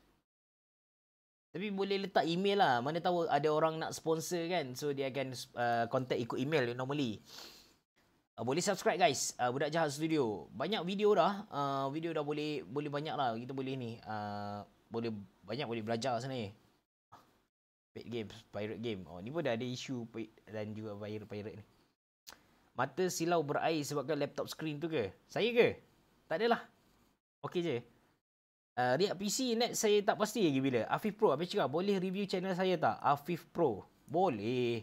Tapi boleh letak email lah. Mana tahu ada orang nak sponsor kan. So dia akan uh, contact ikut email normally. Uh, boleh subscribe guys. Uh, Budak Jahat Studio. Banyak video dah. Uh, video dah boleh boleh banyak lah. Kita boleh ni. Uh, boleh banyak boleh belajar sana ni. Paid games. Pirate game. Oh ni pun dah ada isu dan juga pirate, pirate ni. Mata silau berair sebabkan laptop screen tu ke? Saya ke? Tak adalah. Okey je. Uh, ah, React PC next saya tak pasti lagi bila. Afif Pro, apa cakap? Boleh review channel saya tak? Afif Pro. Boleh.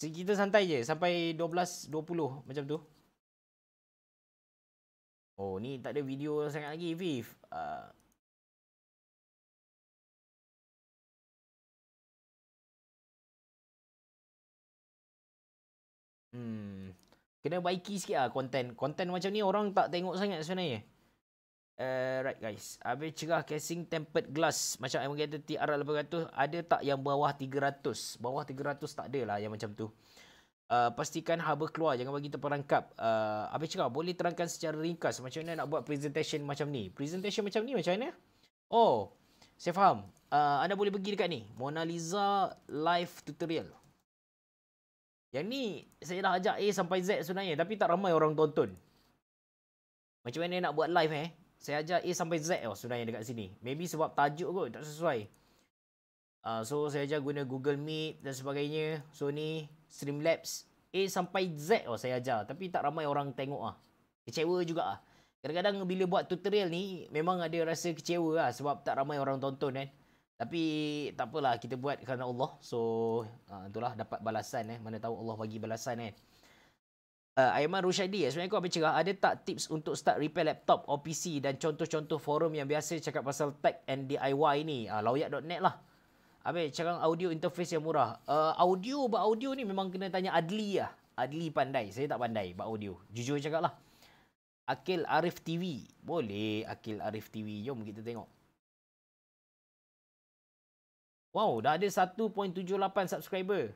So, kita santai je. Sampai 12.20 macam tu. Oh, ni tak ada video sangat lagi, Afif. Uh. Hmm. Kena baiki sikit lah konten. Konten macam ni orang tak tengok sangat sebenarnya. Eh, right guys. Habis cerah casing tempered glass. Macam I mengatakan TR-800. Ada tak yang bawah 300? Bawah 300 tak lah yang macam tu. Uh, pastikan haba keluar. Jangan bagi terperangkap. Uh, habis cerah. Boleh terangkan secara ringkas. Macam mana nak buat presentation macam ni. Presentation macam ni macam mana? Oh. Saya faham. Uh, anda boleh pergi dekat ni. Mona Lisa live tutorial. Yang ni saya dah ajak A sampai Z sebenarnya. Tapi tak ramai orang tonton. Macam mana nak buat live eh? saya ajar A sampai Z oh, sebenarnya dekat sini. Maybe sebab tajuk kot tak sesuai. Uh, so saya ajar guna Google Meet dan sebagainya. So ni Streamlabs A sampai Z oh, saya ajar. Tapi tak ramai orang tengok ah. Kecewa juga ah. Kadang-kadang bila buat tutorial ni memang ada rasa kecewa lah sebab tak ramai orang tonton kan. Tapi tak apalah kita buat kerana Allah. So uh, itulah dapat balasan eh. Mana tahu Allah bagi balasan kan. Eh uh, Aiman Rushaidi eh, sebenarnya kau bercerah ada tak tips untuk start repair laptop or PC dan contoh-contoh forum yang biasa cakap pasal tech and DIY ni uh, ah, lawyer.net lah Abe cakap audio interface yang murah uh, audio buat audio ni memang kena tanya Adli lah Adli pandai saya tak pandai buat audio jujur cakap lah Akil Arif TV boleh Akil Arif TV jom kita tengok Wow, dah ada 1.78 subscriber.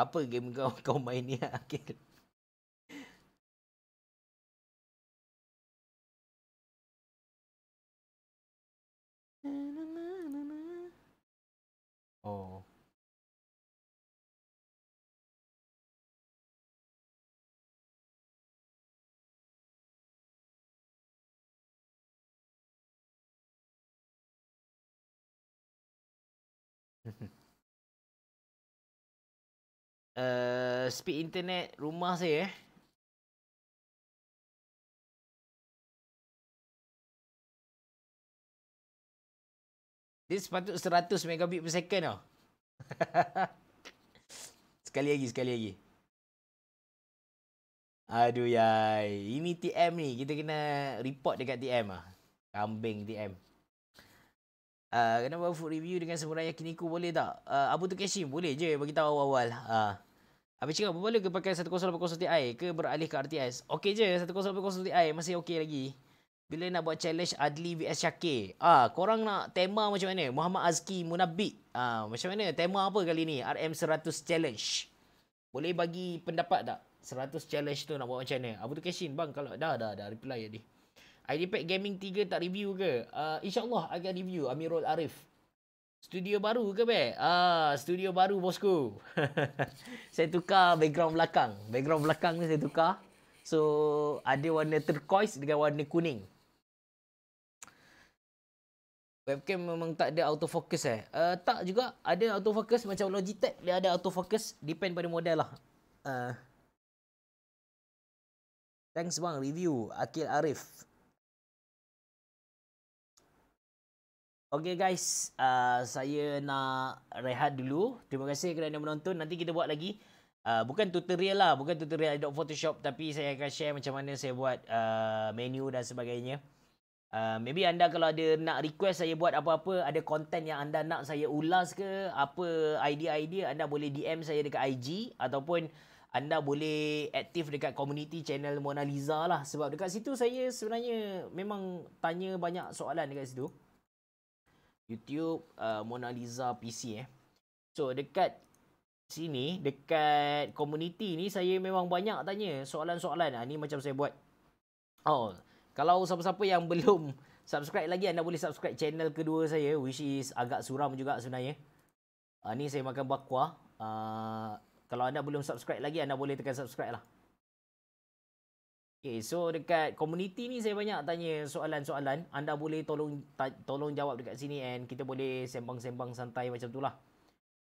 Apa game kau kau main ni Akil? Oh. Mm-hmm. Eh, speed internet rumah saya eh. Dia sepatut 100 megabit per second tau. sekali lagi, sekali lagi. Aduh ya, ini TM ni. Kita kena report dekat TM ah. Kambing TM. Uh, ah, kenapa food review dengan semurah yakiniku boleh tak? Uh, ah, Abu Tukeshi boleh je bagi tahu awal-awal. Uh. Ah. Habis cakap berbaloi ke pakai 1080Ti ke beralih ke RTX? Okey je 1080Ti masih okey lagi. Bila nak buat challenge Adli vs Syakir? Ah, korang nak tema macam mana? Muhammad Azki Munabbi. Ah, macam mana tema apa kali ni? RM100 challenge. Boleh bagi pendapat tak? 100 challenge tu nak buat macam mana? Abu Tukeshin bang kalau dah dah dah reply tadi. ID Pack Gaming 3 tak review ke? Uh, InsyaAllah agak review Amirul Arif. Studio baru ke, Bek? Ah, studio baru, bosku. saya tukar background belakang. Background belakang ni saya tukar. So, ada warna turquoise dengan warna kuning. Webcam memang tak ada autofocus eh. Uh, tak juga. Ada autofocus macam Logitech. Dia ada autofocus. Depend pada model lah. Uh. Thanks bang. Review. Akil Arif. Okay guys, uh, saya nak rehat dulu. Terima kasih kerana menonton. Nanti kita buat lagi. Uh, bukan tutorial lah, bukan tutorial Adobe Photoshop tapi saya akan share macam mana saya buat uh, menu dan sebagainya. Uh, maybe anda kalau ada nak request saya buat apa-apa, ada konten yang anda nak saya ulas ke, apa idea-idea, anda boleh DM saya dekat IG ataupun anda boleh aktif dekat community channel Mona Lisa lah. Sebab dekat situ saya sebenarnya memang tanya banyak soalan dekat situ. YouTube uh, Mona Lisa PC eh. So dekat sini dekat community ni saya memang banyak tanya soalan-soalan. Ah ni macam saya buat. Oh, kalau siapa-siapa yang belum subscribe lagi anda boleh subscribe channel kedua saya which is agak suram juga sebenarnya. Ah ni saya makan bakwa. Ah uh, kalau anda belum subscribe lagi anda boleh tekan subscribe lah. Okay, so dekat komuniti ni saya banyak tanya soalan-soalan. Anda boleh tolong tolong jawab dekat sini and kita boleh sembang-sembang santai macam tu lah.